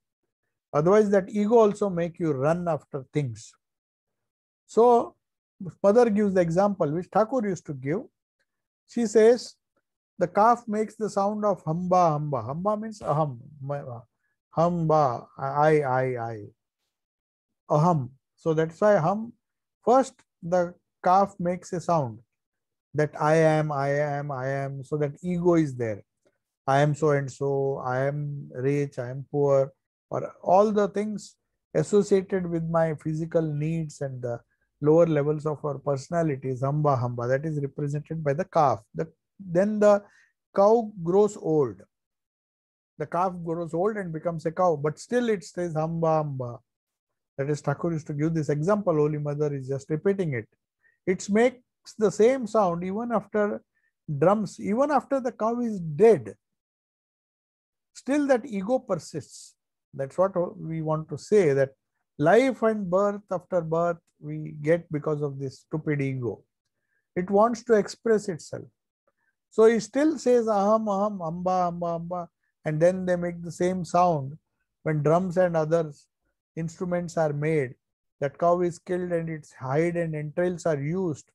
Otherwise, that ego also make you run after things. So, mother gives the example which Thakur used to give. She says, the calf makes the sound of hamba, hamba. Hamba means aham, hamba, I, I, I, aham. So that's why hum, first the calf makes a sound that I am, I am, I am. So that ego is there. I am so and so, I am rich, I am poor, or all the things associated with my physical needs and the lower levels of our personalities, hamba hamba, that is represented by the calf. The, then the cow grows old. The calf grows old and becomes a cow, but still it stays hamba hamba. That is, Thakur used to give this example, Holy Mother is just repeating it. It makes the same sound even after drums, even after the cow is dead. Still, that ego persists. That's what we want to say that life and birth after birth we get because of this stupid ego. It wants to express itself. So he still says aham, aham, amba, amba, amba, and then they make the same sound when drums and other instruments are made that cow is killed and its hide and entrails are used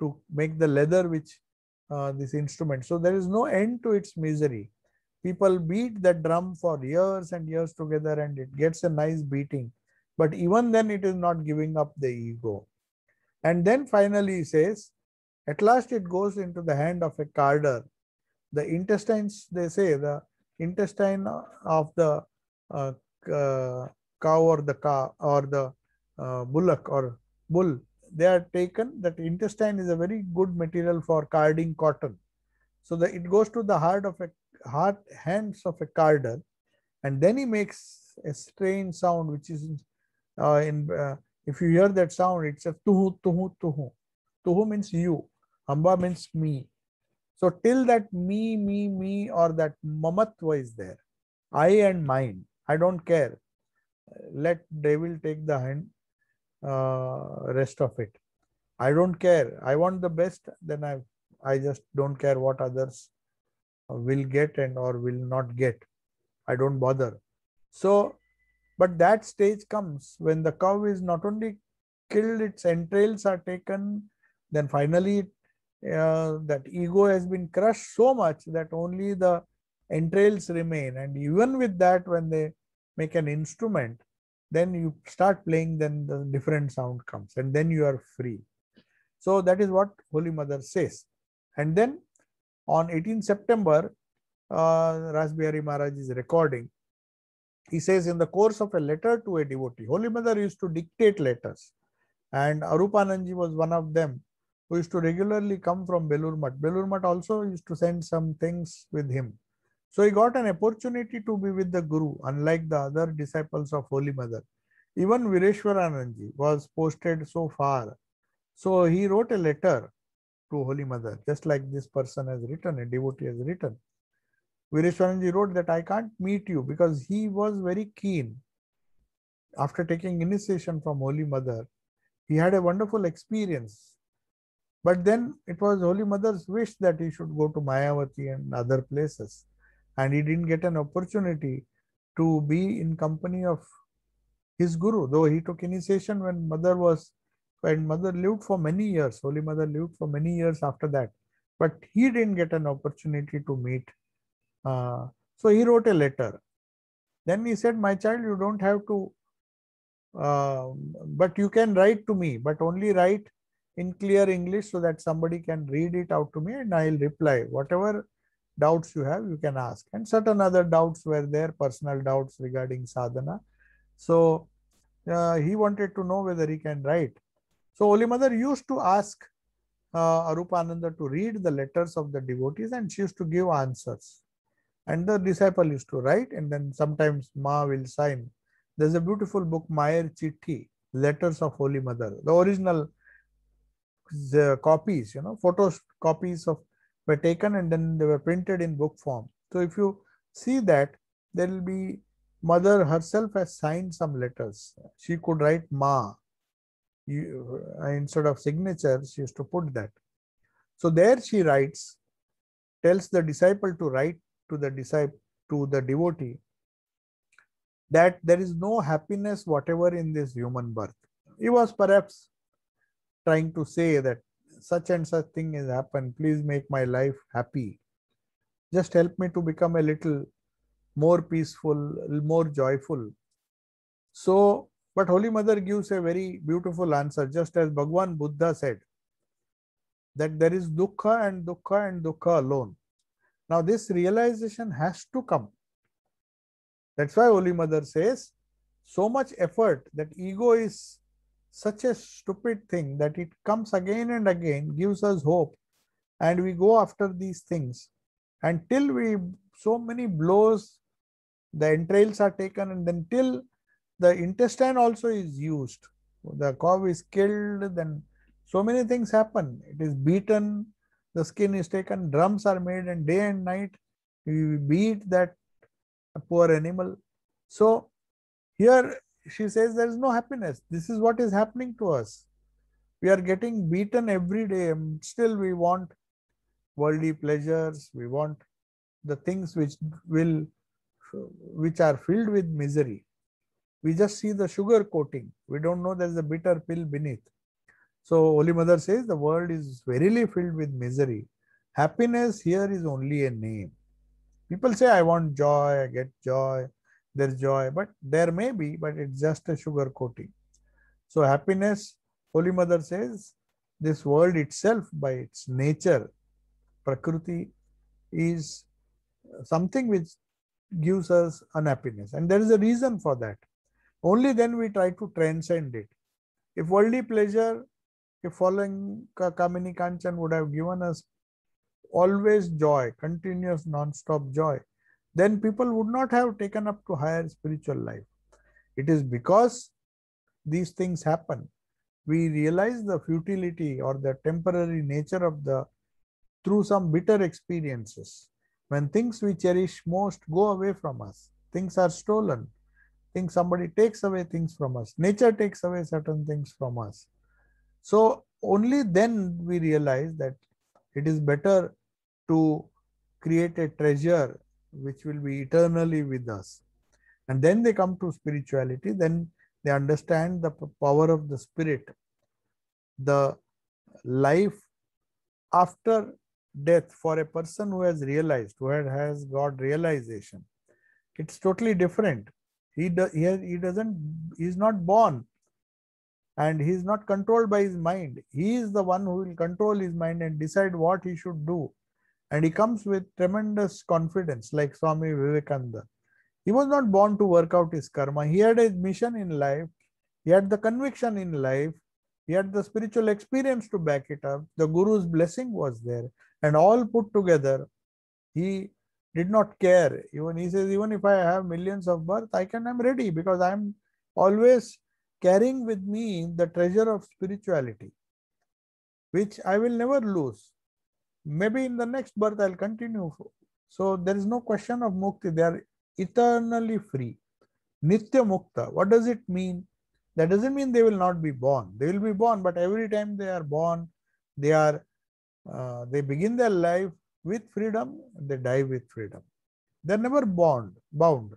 to make the leather which uh, this instrument so there is no end to its misery people beat the drum for years and years together and it gets a nice beating but even then it is not giving up the ego and then finally he says at last it goes into the hand of a carder the intestines they say the intestine of the uh, uh, cow or the cow or the uh, bullock or bull, they are taken that intestine is a very good material for carding cotton. So that it goes to the heart of a heart hands of a carder, and then he makes a strange sound, which is uh, in uh, if you hear that sound, it's a tuhu tuhu tuhu. Tuhu means you, hamba means me. So till that me me me or that mamatva is there, I and mine, I don't care. Let devil take the hand, uh, rest of it i don't care i want the best then i i just don't care what others will get and or will not get i don't bother so but that stage comes when the cow is not only killed its entrails are taken then finally uh, that ego has been crushed so much that only the entrails remain and even with that when they make an instrument then you start playing then the different sound comes and then you are free so that is what holy mother says and then on 18 september uh, Rasbihari Maharaj is recording. He says, in the course of a letter to a devotee, Holy Mother used to dictate letters, and Arupananji was one of them who used to regularly come from Belur Mat. Belur Mat also used to send some things with him. So he got an opportunity to be with the Guru, unlike the other disciples of Holy Mother. Even Vireshwarananji was posted so far. So he wrote a letter to Holy Mother, just like this person has written, a devotee has written. Vireshwaranji wrote that I can't meet you because he was very keen. After taking initiation from Holy Mother, he had a wonderful experience. But then it was Holy Mother's wish that he should go to Mayavati and other places and he didn't get an opportunity to be in company of his guru, though he took initiation when mother was when mother lived for many years. Holy Mother lived for many years after that, but he didn't get an opportunity to meet. Uh, so he wrote a letter. Then he said, "My child, you don't have to, uh, but you can write to me, but only write in clear English so that somebody can read it out to me, and I'll reply whatever." doubts you have, you can ask. And certain other doubts were there, personal doubts regarding sadhana. So uh, he wanted to know whether he can write. So Holy Mother used to ask uh, Arupananda to read the letters of the devotees and she used to give answers. And the disciple used to write and then sometimes Ma will sign. There's a beautiful book, Mayer Chitti, Letters of Holy Mother. The original the uh, copies, you know, photos copies of were taken and then they were printed in book form. So if you see that, there will be mother herself has signed some letters. She could write Ma. You, uh, instead of signature, she used to put that. So there she writes, tells the disciple to write to the disciple to the devotee that there is no happiness whatever in this human birth. He was perhaps trying to say that such and such thing has happened please make my life happy just help me to become a little more peaceful more joyful so but holy mother gives a very beautiful answer just as bhagwan buddha said that there is dukkha and dukkha and dukkha alone now this realization has to come that's why holy mother says so much effort that ego is such a stupid thing that it comes again and again, gives us hope, and we go after these things until we so many blows, the entrails are taken, and then till the intestine also is used. The cow is killed, then so many things happen. It is beaten, the skin is taken, drums are made, and day and night we beat that poor animal. So here she says there is no happiness. This is what is happening to us. We are getting beaten every day, and um, still we want worldly pleasures, we want the things which will which are filled with misery. We just see the sugar coating. We don't know there's a bitter pill beneath. So Holy Mother says the world is verily filled with misery. Happiness here is only a name. People say, I want joy, I get joy, there's joy, but there may be, but it's just a sugar coating. So happiness, Holy Mother says, this world itself by its nature, Prakriti, is something which gives us unhappiness. And there is a reason for that. Only then we try to transcend it. If worldly pleasure, if following Kamini Kanchan would have given us always joy, continuous non-stop joy, then people would not have taken up to higher spiritual life. It is because these things happen, we realize the futility or the temporary nature of the through some bitter experiences. When things we cherish most go away from us, things are stolen, things somebody takes away things from us, nature takes away certain things from us. So only then we realize that it is better to create a treasure which will be eternally with us. And then they come to spirituality, then they understand the power of the spirit, the life after death for a person who has realized, who has got realization. It's totally different. He, do, he, has, he doesn't, he's not born and he's not controlled by his mind. He is the one who will control his mind and decide what he should do and he comes with tremendous confidence, like Swami Vivekananda. He was not born to work out his karma. He had a mission in life, he had the conviction in life, he had the spiritual experience to back it up. The Guru's blessing was there, and all put together, he did not care. Even he says, even if I have millions of birth, I can. I'm ready because I'm always carrying with me the treasure of spirituality, which I will never lose maybe in the next birth I'll continue. So there is no question of mukti. They are eternally free. Nitya mukta. What does it mean? That doesn't mean they will not be born. They will be born, but every time they are born, they are uh, they begin their life with freedom. They die with freedom. They're never bound. Bound.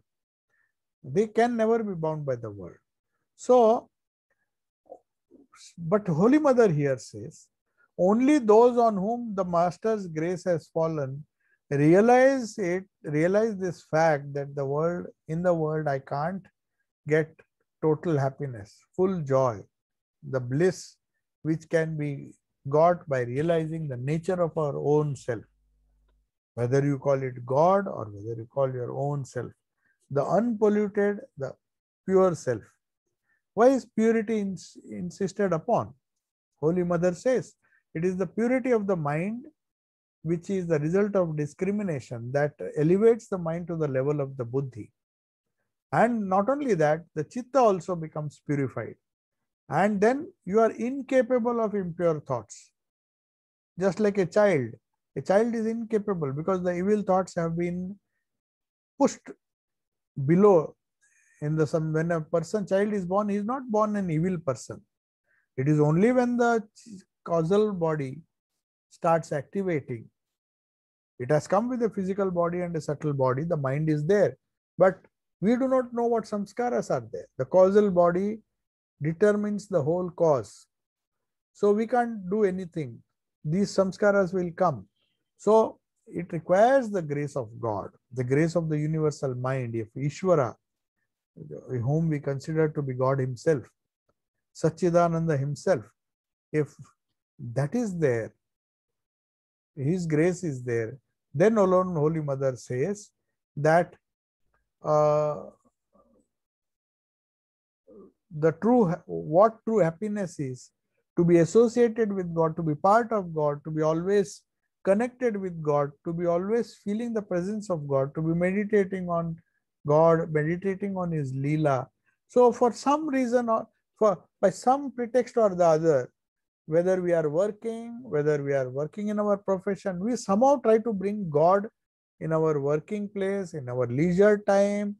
They can never be bound by the world. So, but Holy Mother here says only those on whom the master's grace has fallen realize it realize this fact that the world in the world i can't get total happiness full joy the bliss which can be got by realizing the nature of our own self whether you call it god or whether you call your own self the unpolluted the pure self why is purity ins- insisted upon holy mother says it is the purity of the mind which is the result of discrimination that elevates the mind to the level of the buddhi. And not only that, the chitta also becomes purified. And then you are incapable of impure thoughts. Just like a child, a child is incapable because the evil thoughts have been pushed below in the some when a person child is born he is not born an evil person it is only when the causal body starts activating. It has come with a physical body and a subtle body. The mind is there. But we do not know what samskaras are there. The causal body determines the whole cause. So we can't do anything. These samskaras will come. So it requires the grace of God, the grace of the universal mind, if Ishwara, whom we consider to be God Himself, Satchidananda Himself, if that is there. His grace is there. Then alone Holy Mother says that uh, the true what true happiness is to be associated with God, to be part of God, to be always connected with God, to be always feeling the presence of God, to be meditating on God, meditating on His Leela. So, for some reason or for by some pretext or the other, whether we are working, whether we are working in our profession, we somehow try to bring God in our working place, in our leisure time,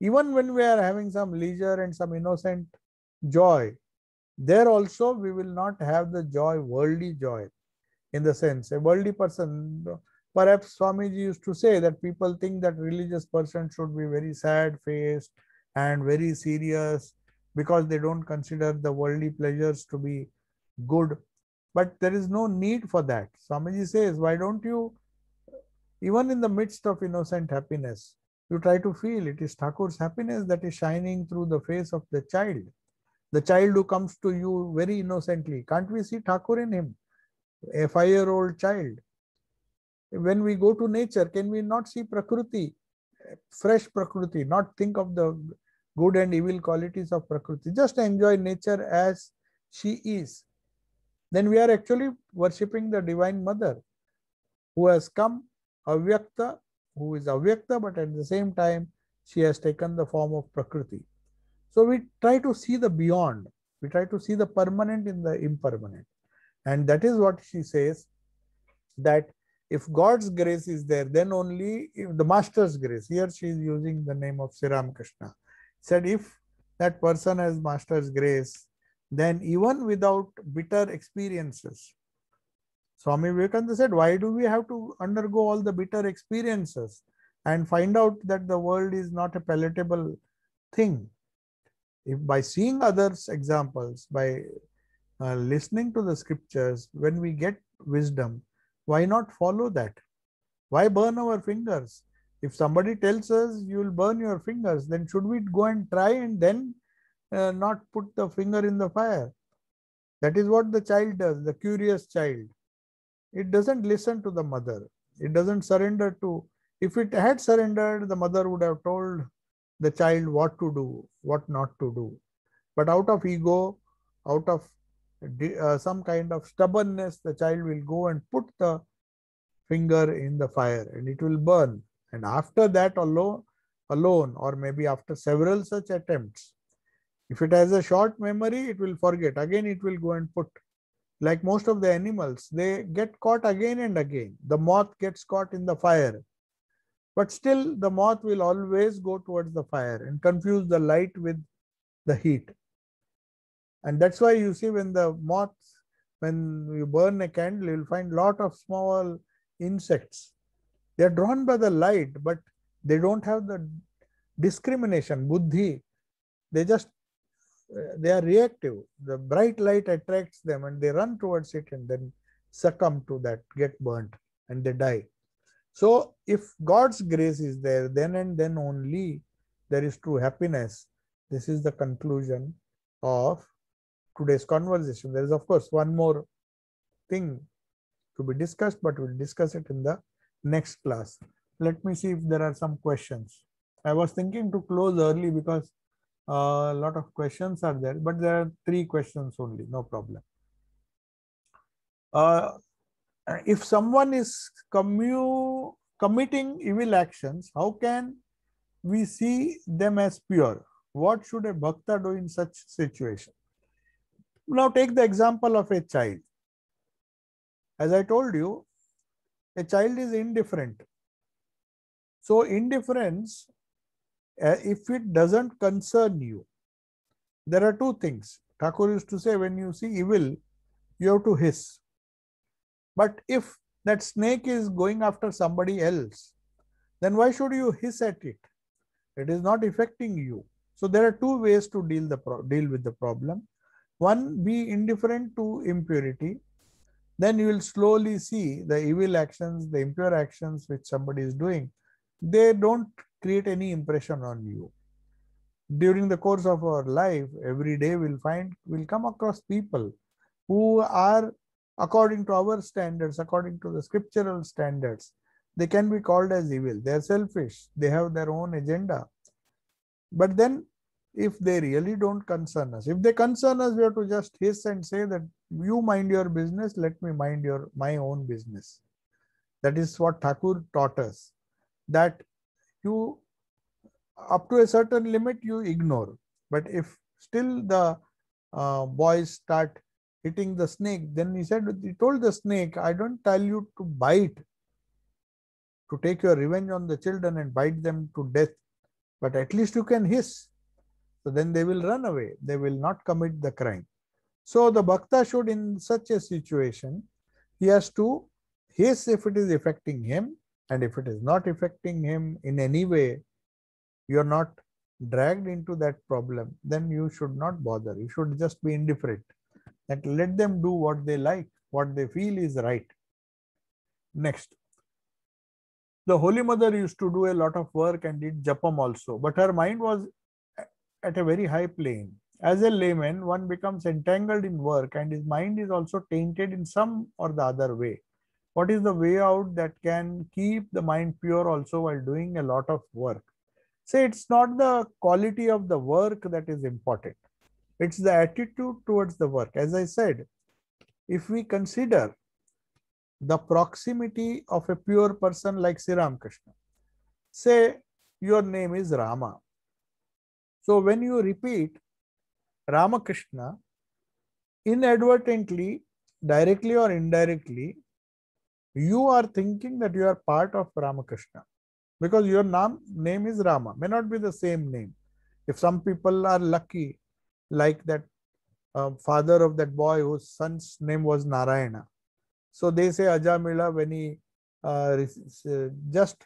even when we are having some leisure and some innocent joy. There also, we will not have the joy, worldly joy, in the sense a worldly person. Perhaps Swamiji used to say that people think that religious person should be very sad faced and very serious because they don't consider the worldly pleasures to be good, but there is no need for that. Swamiji says, why don't you, even in the midst of innocent happiness, you try to feel it is Thakur's happiness that is shining through the face of the child. The child who comes to you very innocently. Can't we see Thakur in him? A five year old child. When we go to nature, can we not see Prakriti, fresh Prakriti, not think of the good and evil qualities of Prakriti? Just enjoy nature as she is then we are actually worshipping the Divine Mother who has come avyakta, who is avyakta, but at the same time, she has taken the form of Prakriti. So we try to see the beyond, we try to see the permanent in the impermanent. And that is what she says that if God's grace is there, then only if the master's grace, here she is using the name of Sri Ramakrishna, said if that person has master's grace, then even without bitter experiences. Swami Vivekananda said, Why do we have to undergo all the bitter experiences and find out that the world is not a palatable thing? If by seeing others' examples, by uh, listening to the scriptures, when we get wisdom, why not follow that? Why burn our fingers? If somebody tells us you will burn your fingers, then should we go and try and then uh, not put the finger in the fire. That is what the child does, the curious child. It doesn't listen to the mother. It doesn't surrender to. If it had surrendered, the mother would have told the child what to do, what not to do. But out of ego, out of uh, some kind of stubbornness, the child will go and put the finger in the fire and it will burn. And after that alone, alone or maybe after several such attempts, if it has a short memory, it will forget. Again, it will go and put. Like most of the animals, they get caught again and again. The moth gets caught in the fire. But still, the moth will always go towards the fire and confuse the light with the heat. And that's why you see when the moths, when you burn a candle, you'll find lot of small insects. They're drawn by the light, but they don't have the discrimination, buddhi. They just they are reactive. The bright light attracts them and they run towards it and then succumb to that, get burnt and they die. So if God's grace is there, then and then only there is true happiness. This is the conclusion of today's conversation. There is, of course, one more thing to be discussed, but we'll discuss it in the next class. Let me see if there are some questions. I was thinking to close early because a uh, lot of questions are there but there are three questions only no problem uh, if someone is commu committing evil actions how can we see them as pure what should a bhakta do in such situation now take the example of a child as i told you a child is indifferent so indifference uh, if it doesn't concern you. There are two things. Thakur used to say when you see evil, you have to hiss. But if that snake is going after somebody else, then why should you hiss at it? It is not affecting you. So there are two ways to deal the deal with the problem. One, be indifferent to impurity. Then you will slowly see the evil actions, the impure actions which somebody is doing. They don't create any impression on you during the course of our life every day we'll find we'll come across people who are according to our standards according to the scriptural standards they can be called as evil they are selfish they have their own agenda but then if they really don't concern us if they concern us we have to just hiss and say that you mind your business let me mind your my own business that is what thakur taught us that you up to a certain limit you ignore but if still the uh, boys start hitting the snake then he said he told the snake i don't tell you to bite to take your revenge on the children and bite them to death but at least you can hiss so then they will run away they will not commit the crime so the bhakta should in such a situation he has to hiss if it is affecting him and if it is not affecting him in any way, you're not dragged into that problem, then you should not bother. You should just be indifferent. That let them do what they like, what they feel is right. Next. The Holy Mother used to do a lot of work and did japam also, but her mind was at a very high plane. As a layman, one becomes entangled in work and his mind is also tainted in some or the other way what is the way out that can keep the mind pure also while doing a lot of work say it's not the quality of the work that is important it's the attitude towards the work as i said if we consider the proximity of a pure person like sri ramakrishna say your name is rama so when you repeat ramakrishna inadvertently directly or indirectly you are thinking that you are part of Ramakrishna because your nam, name is Rama, may not be the same name. If some people are lucky, like that uh, father of that boy whose son's name was Narayana. So they say Ajamila when he uh, uh, just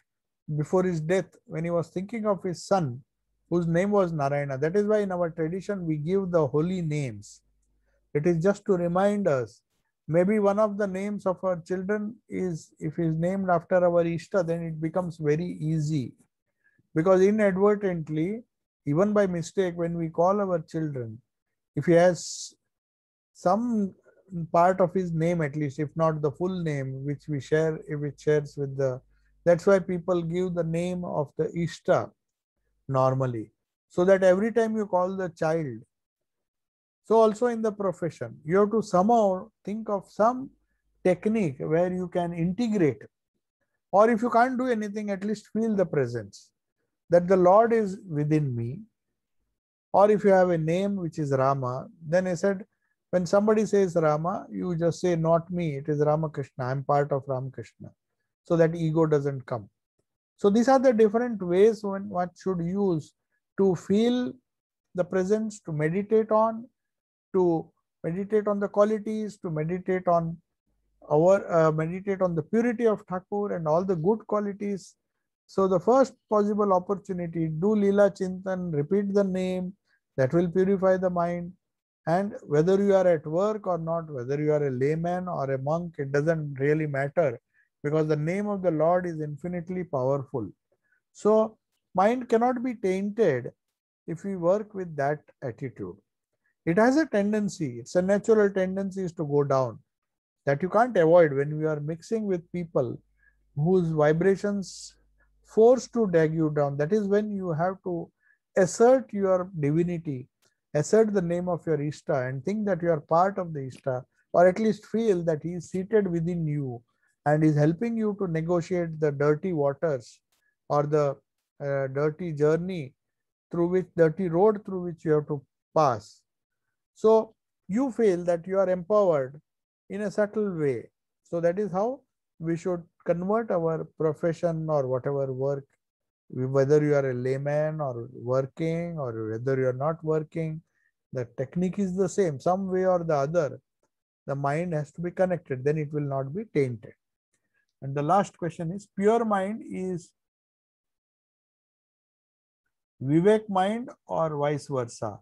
before his death, when he was thinking of his son, whose name was Narayana. That is why in our tradition we give the holy names. It is just to remind us maybe one of the names of our children is if he's named after our ishta then it becomes very easy because inadvertently even by mistake when we call our children if he has some part of his name at least if not the full name which we share if it shares with the that's why people give the name of the ishta normally so that every time you call the child so also in the profession, you have to somehow think of some technique where you can integrate or if you can't do anything, at least feel the presence that the Lord is within me. Or if you have a name which is Rama, then I said, when somebody says Rama, you just say, Not me, it is Ramakrishna, I'm part of Ramakrishna, so that ego doesn't come. So these are the different ways one should use to feel the presence, to meditate on, to meditate on the qualities, to meditate on our uh, meditate on the purity of Thakur and all the good qualities. So the first possible opportunity, do lila Chintan, repeat the name, that will purify the mind. And whether you are at work or not, whether you are a layman or a monk, it doesn't really matter because the name of the Lord is infinitely powerful. So mind cannot be tainted if we work with that attitude it has a tendency, it's a natural tendency is to go down that you can't avoid when you are mixing with people whose vibrations force to drag you down. That is when you have to assert your divinity, assert the name of your Ishta, and think that you are part of the Ishta, or at least feel that he is seated within you and is helping you to negotiate the dirty waters or the uh, dirty journey through which dirty road through which you have to pass so you feel that you are empowered in a subtle way. So that is how we should convert our profession or whatever work, whether you are a layman or working or whether you are not working, the technique is the same. Some way or the other, the mind has to be connected, then it will not be tainted. And the last question is pure mind is Vivek mind or vice versa.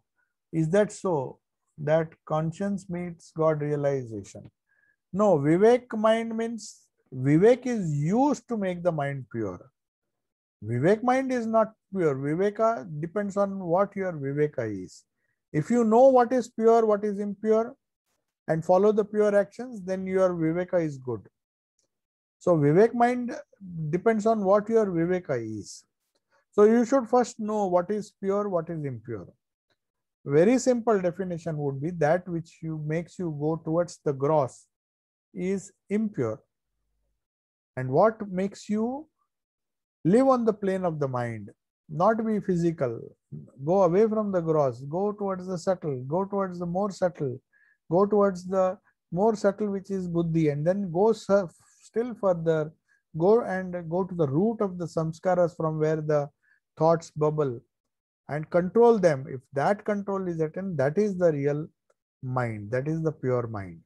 Is that so? that conscience meets God realization. No, Vivek mind means Vivek is used to make the mind pure. Vivek mind is not pure. Viveka depends on what your Viveka is. If you know what is pure, what is impure, and follow the pure actions, then your Viveka is good. So, Vivek mind depends on what your Viveka is. So, you should first know what is pure, what is impure. Very simple definition would be that which you makes you go towards the gross is impure. And what makes you live on the plane of the mind, not be physical, go away from the gross, go towards the subtle, go towards the more subtle, go towards the more subtle, which is buddhi, and then go still further, go and go to the root of the samskaras from where the thoughts bubble and control them. If that control is attained, that is the real mind, that is the pure mind.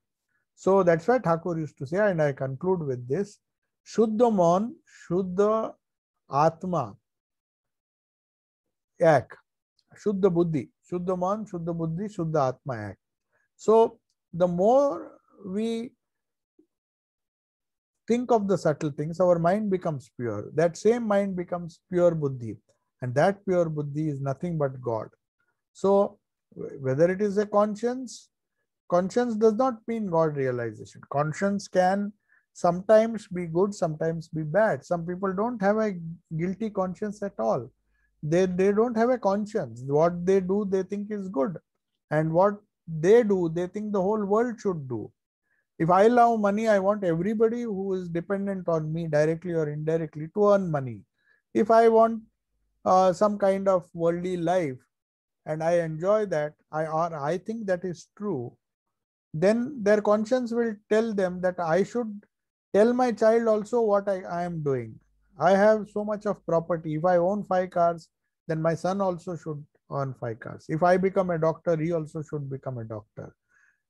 So that's why Thakur used to say, and I conclude with this Shuddha Mon, Shuddha Atma, Ek, Shuddha Buddhi, Shuddha Mon, Shuddha Buddhi, Shuddha Atma Ek. So the more we think of the subtle things, our mind becomes pure. That same mind becomes pure Buddhi. And that pure buddhi is nothing but God. So, whether it is a conscience, conscience does not mean God realization. Conscience can sometimes be good, sometimes be bad. Some people don't have a guilty conscience at all. They, they don't have a conscience. What they do, they think is good. And what they do, they think the whole world should do if I love money, I want everybody who is dependent on me directly or indirectly to earn money. If I want uh, some kind of worldly life and i enjoy that i or i think that is true then their conscience will tell them that i should tell my child also what I, I am doing i have so much of property if i own five cars then my son also should earn five cars if i become a doctor he also should become a doctor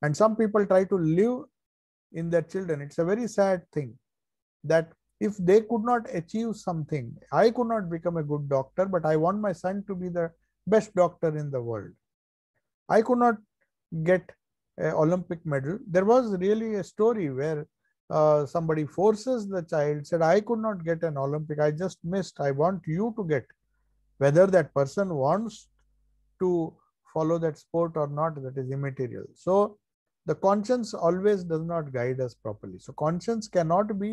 and some people try to live in their children it's a very sad thing that if they could not achieve something i could not become a good doctor but i want my son to be the best doctor in the world i could not get an olympic medal there was really a story where uh, somebody forces the child said i could not get an olympic i just missed i want you to get whether that person wants to follow that sport or not that is immaterial so the conscience always does not guide us properly so conscience cannot be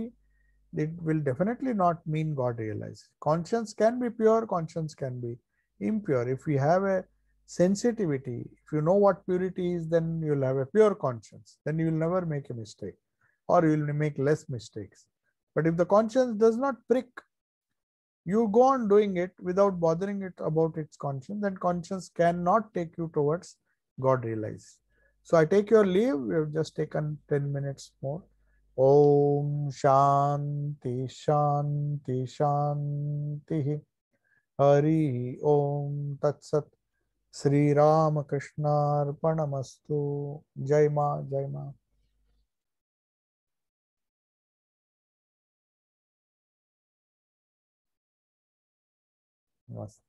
it will definitely not mean God realizes. Conscience can be pure, conscience can be impure. If we have a sensitivity, if you know what purity is, then you'll have a pure conscience. Then you will never make a mistake or you will make less mistakes. But if the conscience does not prick, you go on doing it without bothering it about its conscience, then conscience cannot take you towards God realized. So I take your leave. We have just taken 10 minutes more. Om शांति शांति शांति हरि ओम तत्सत श्री राम कृष्णार्पणमस्तु जय माँ जय माँ नमस्ते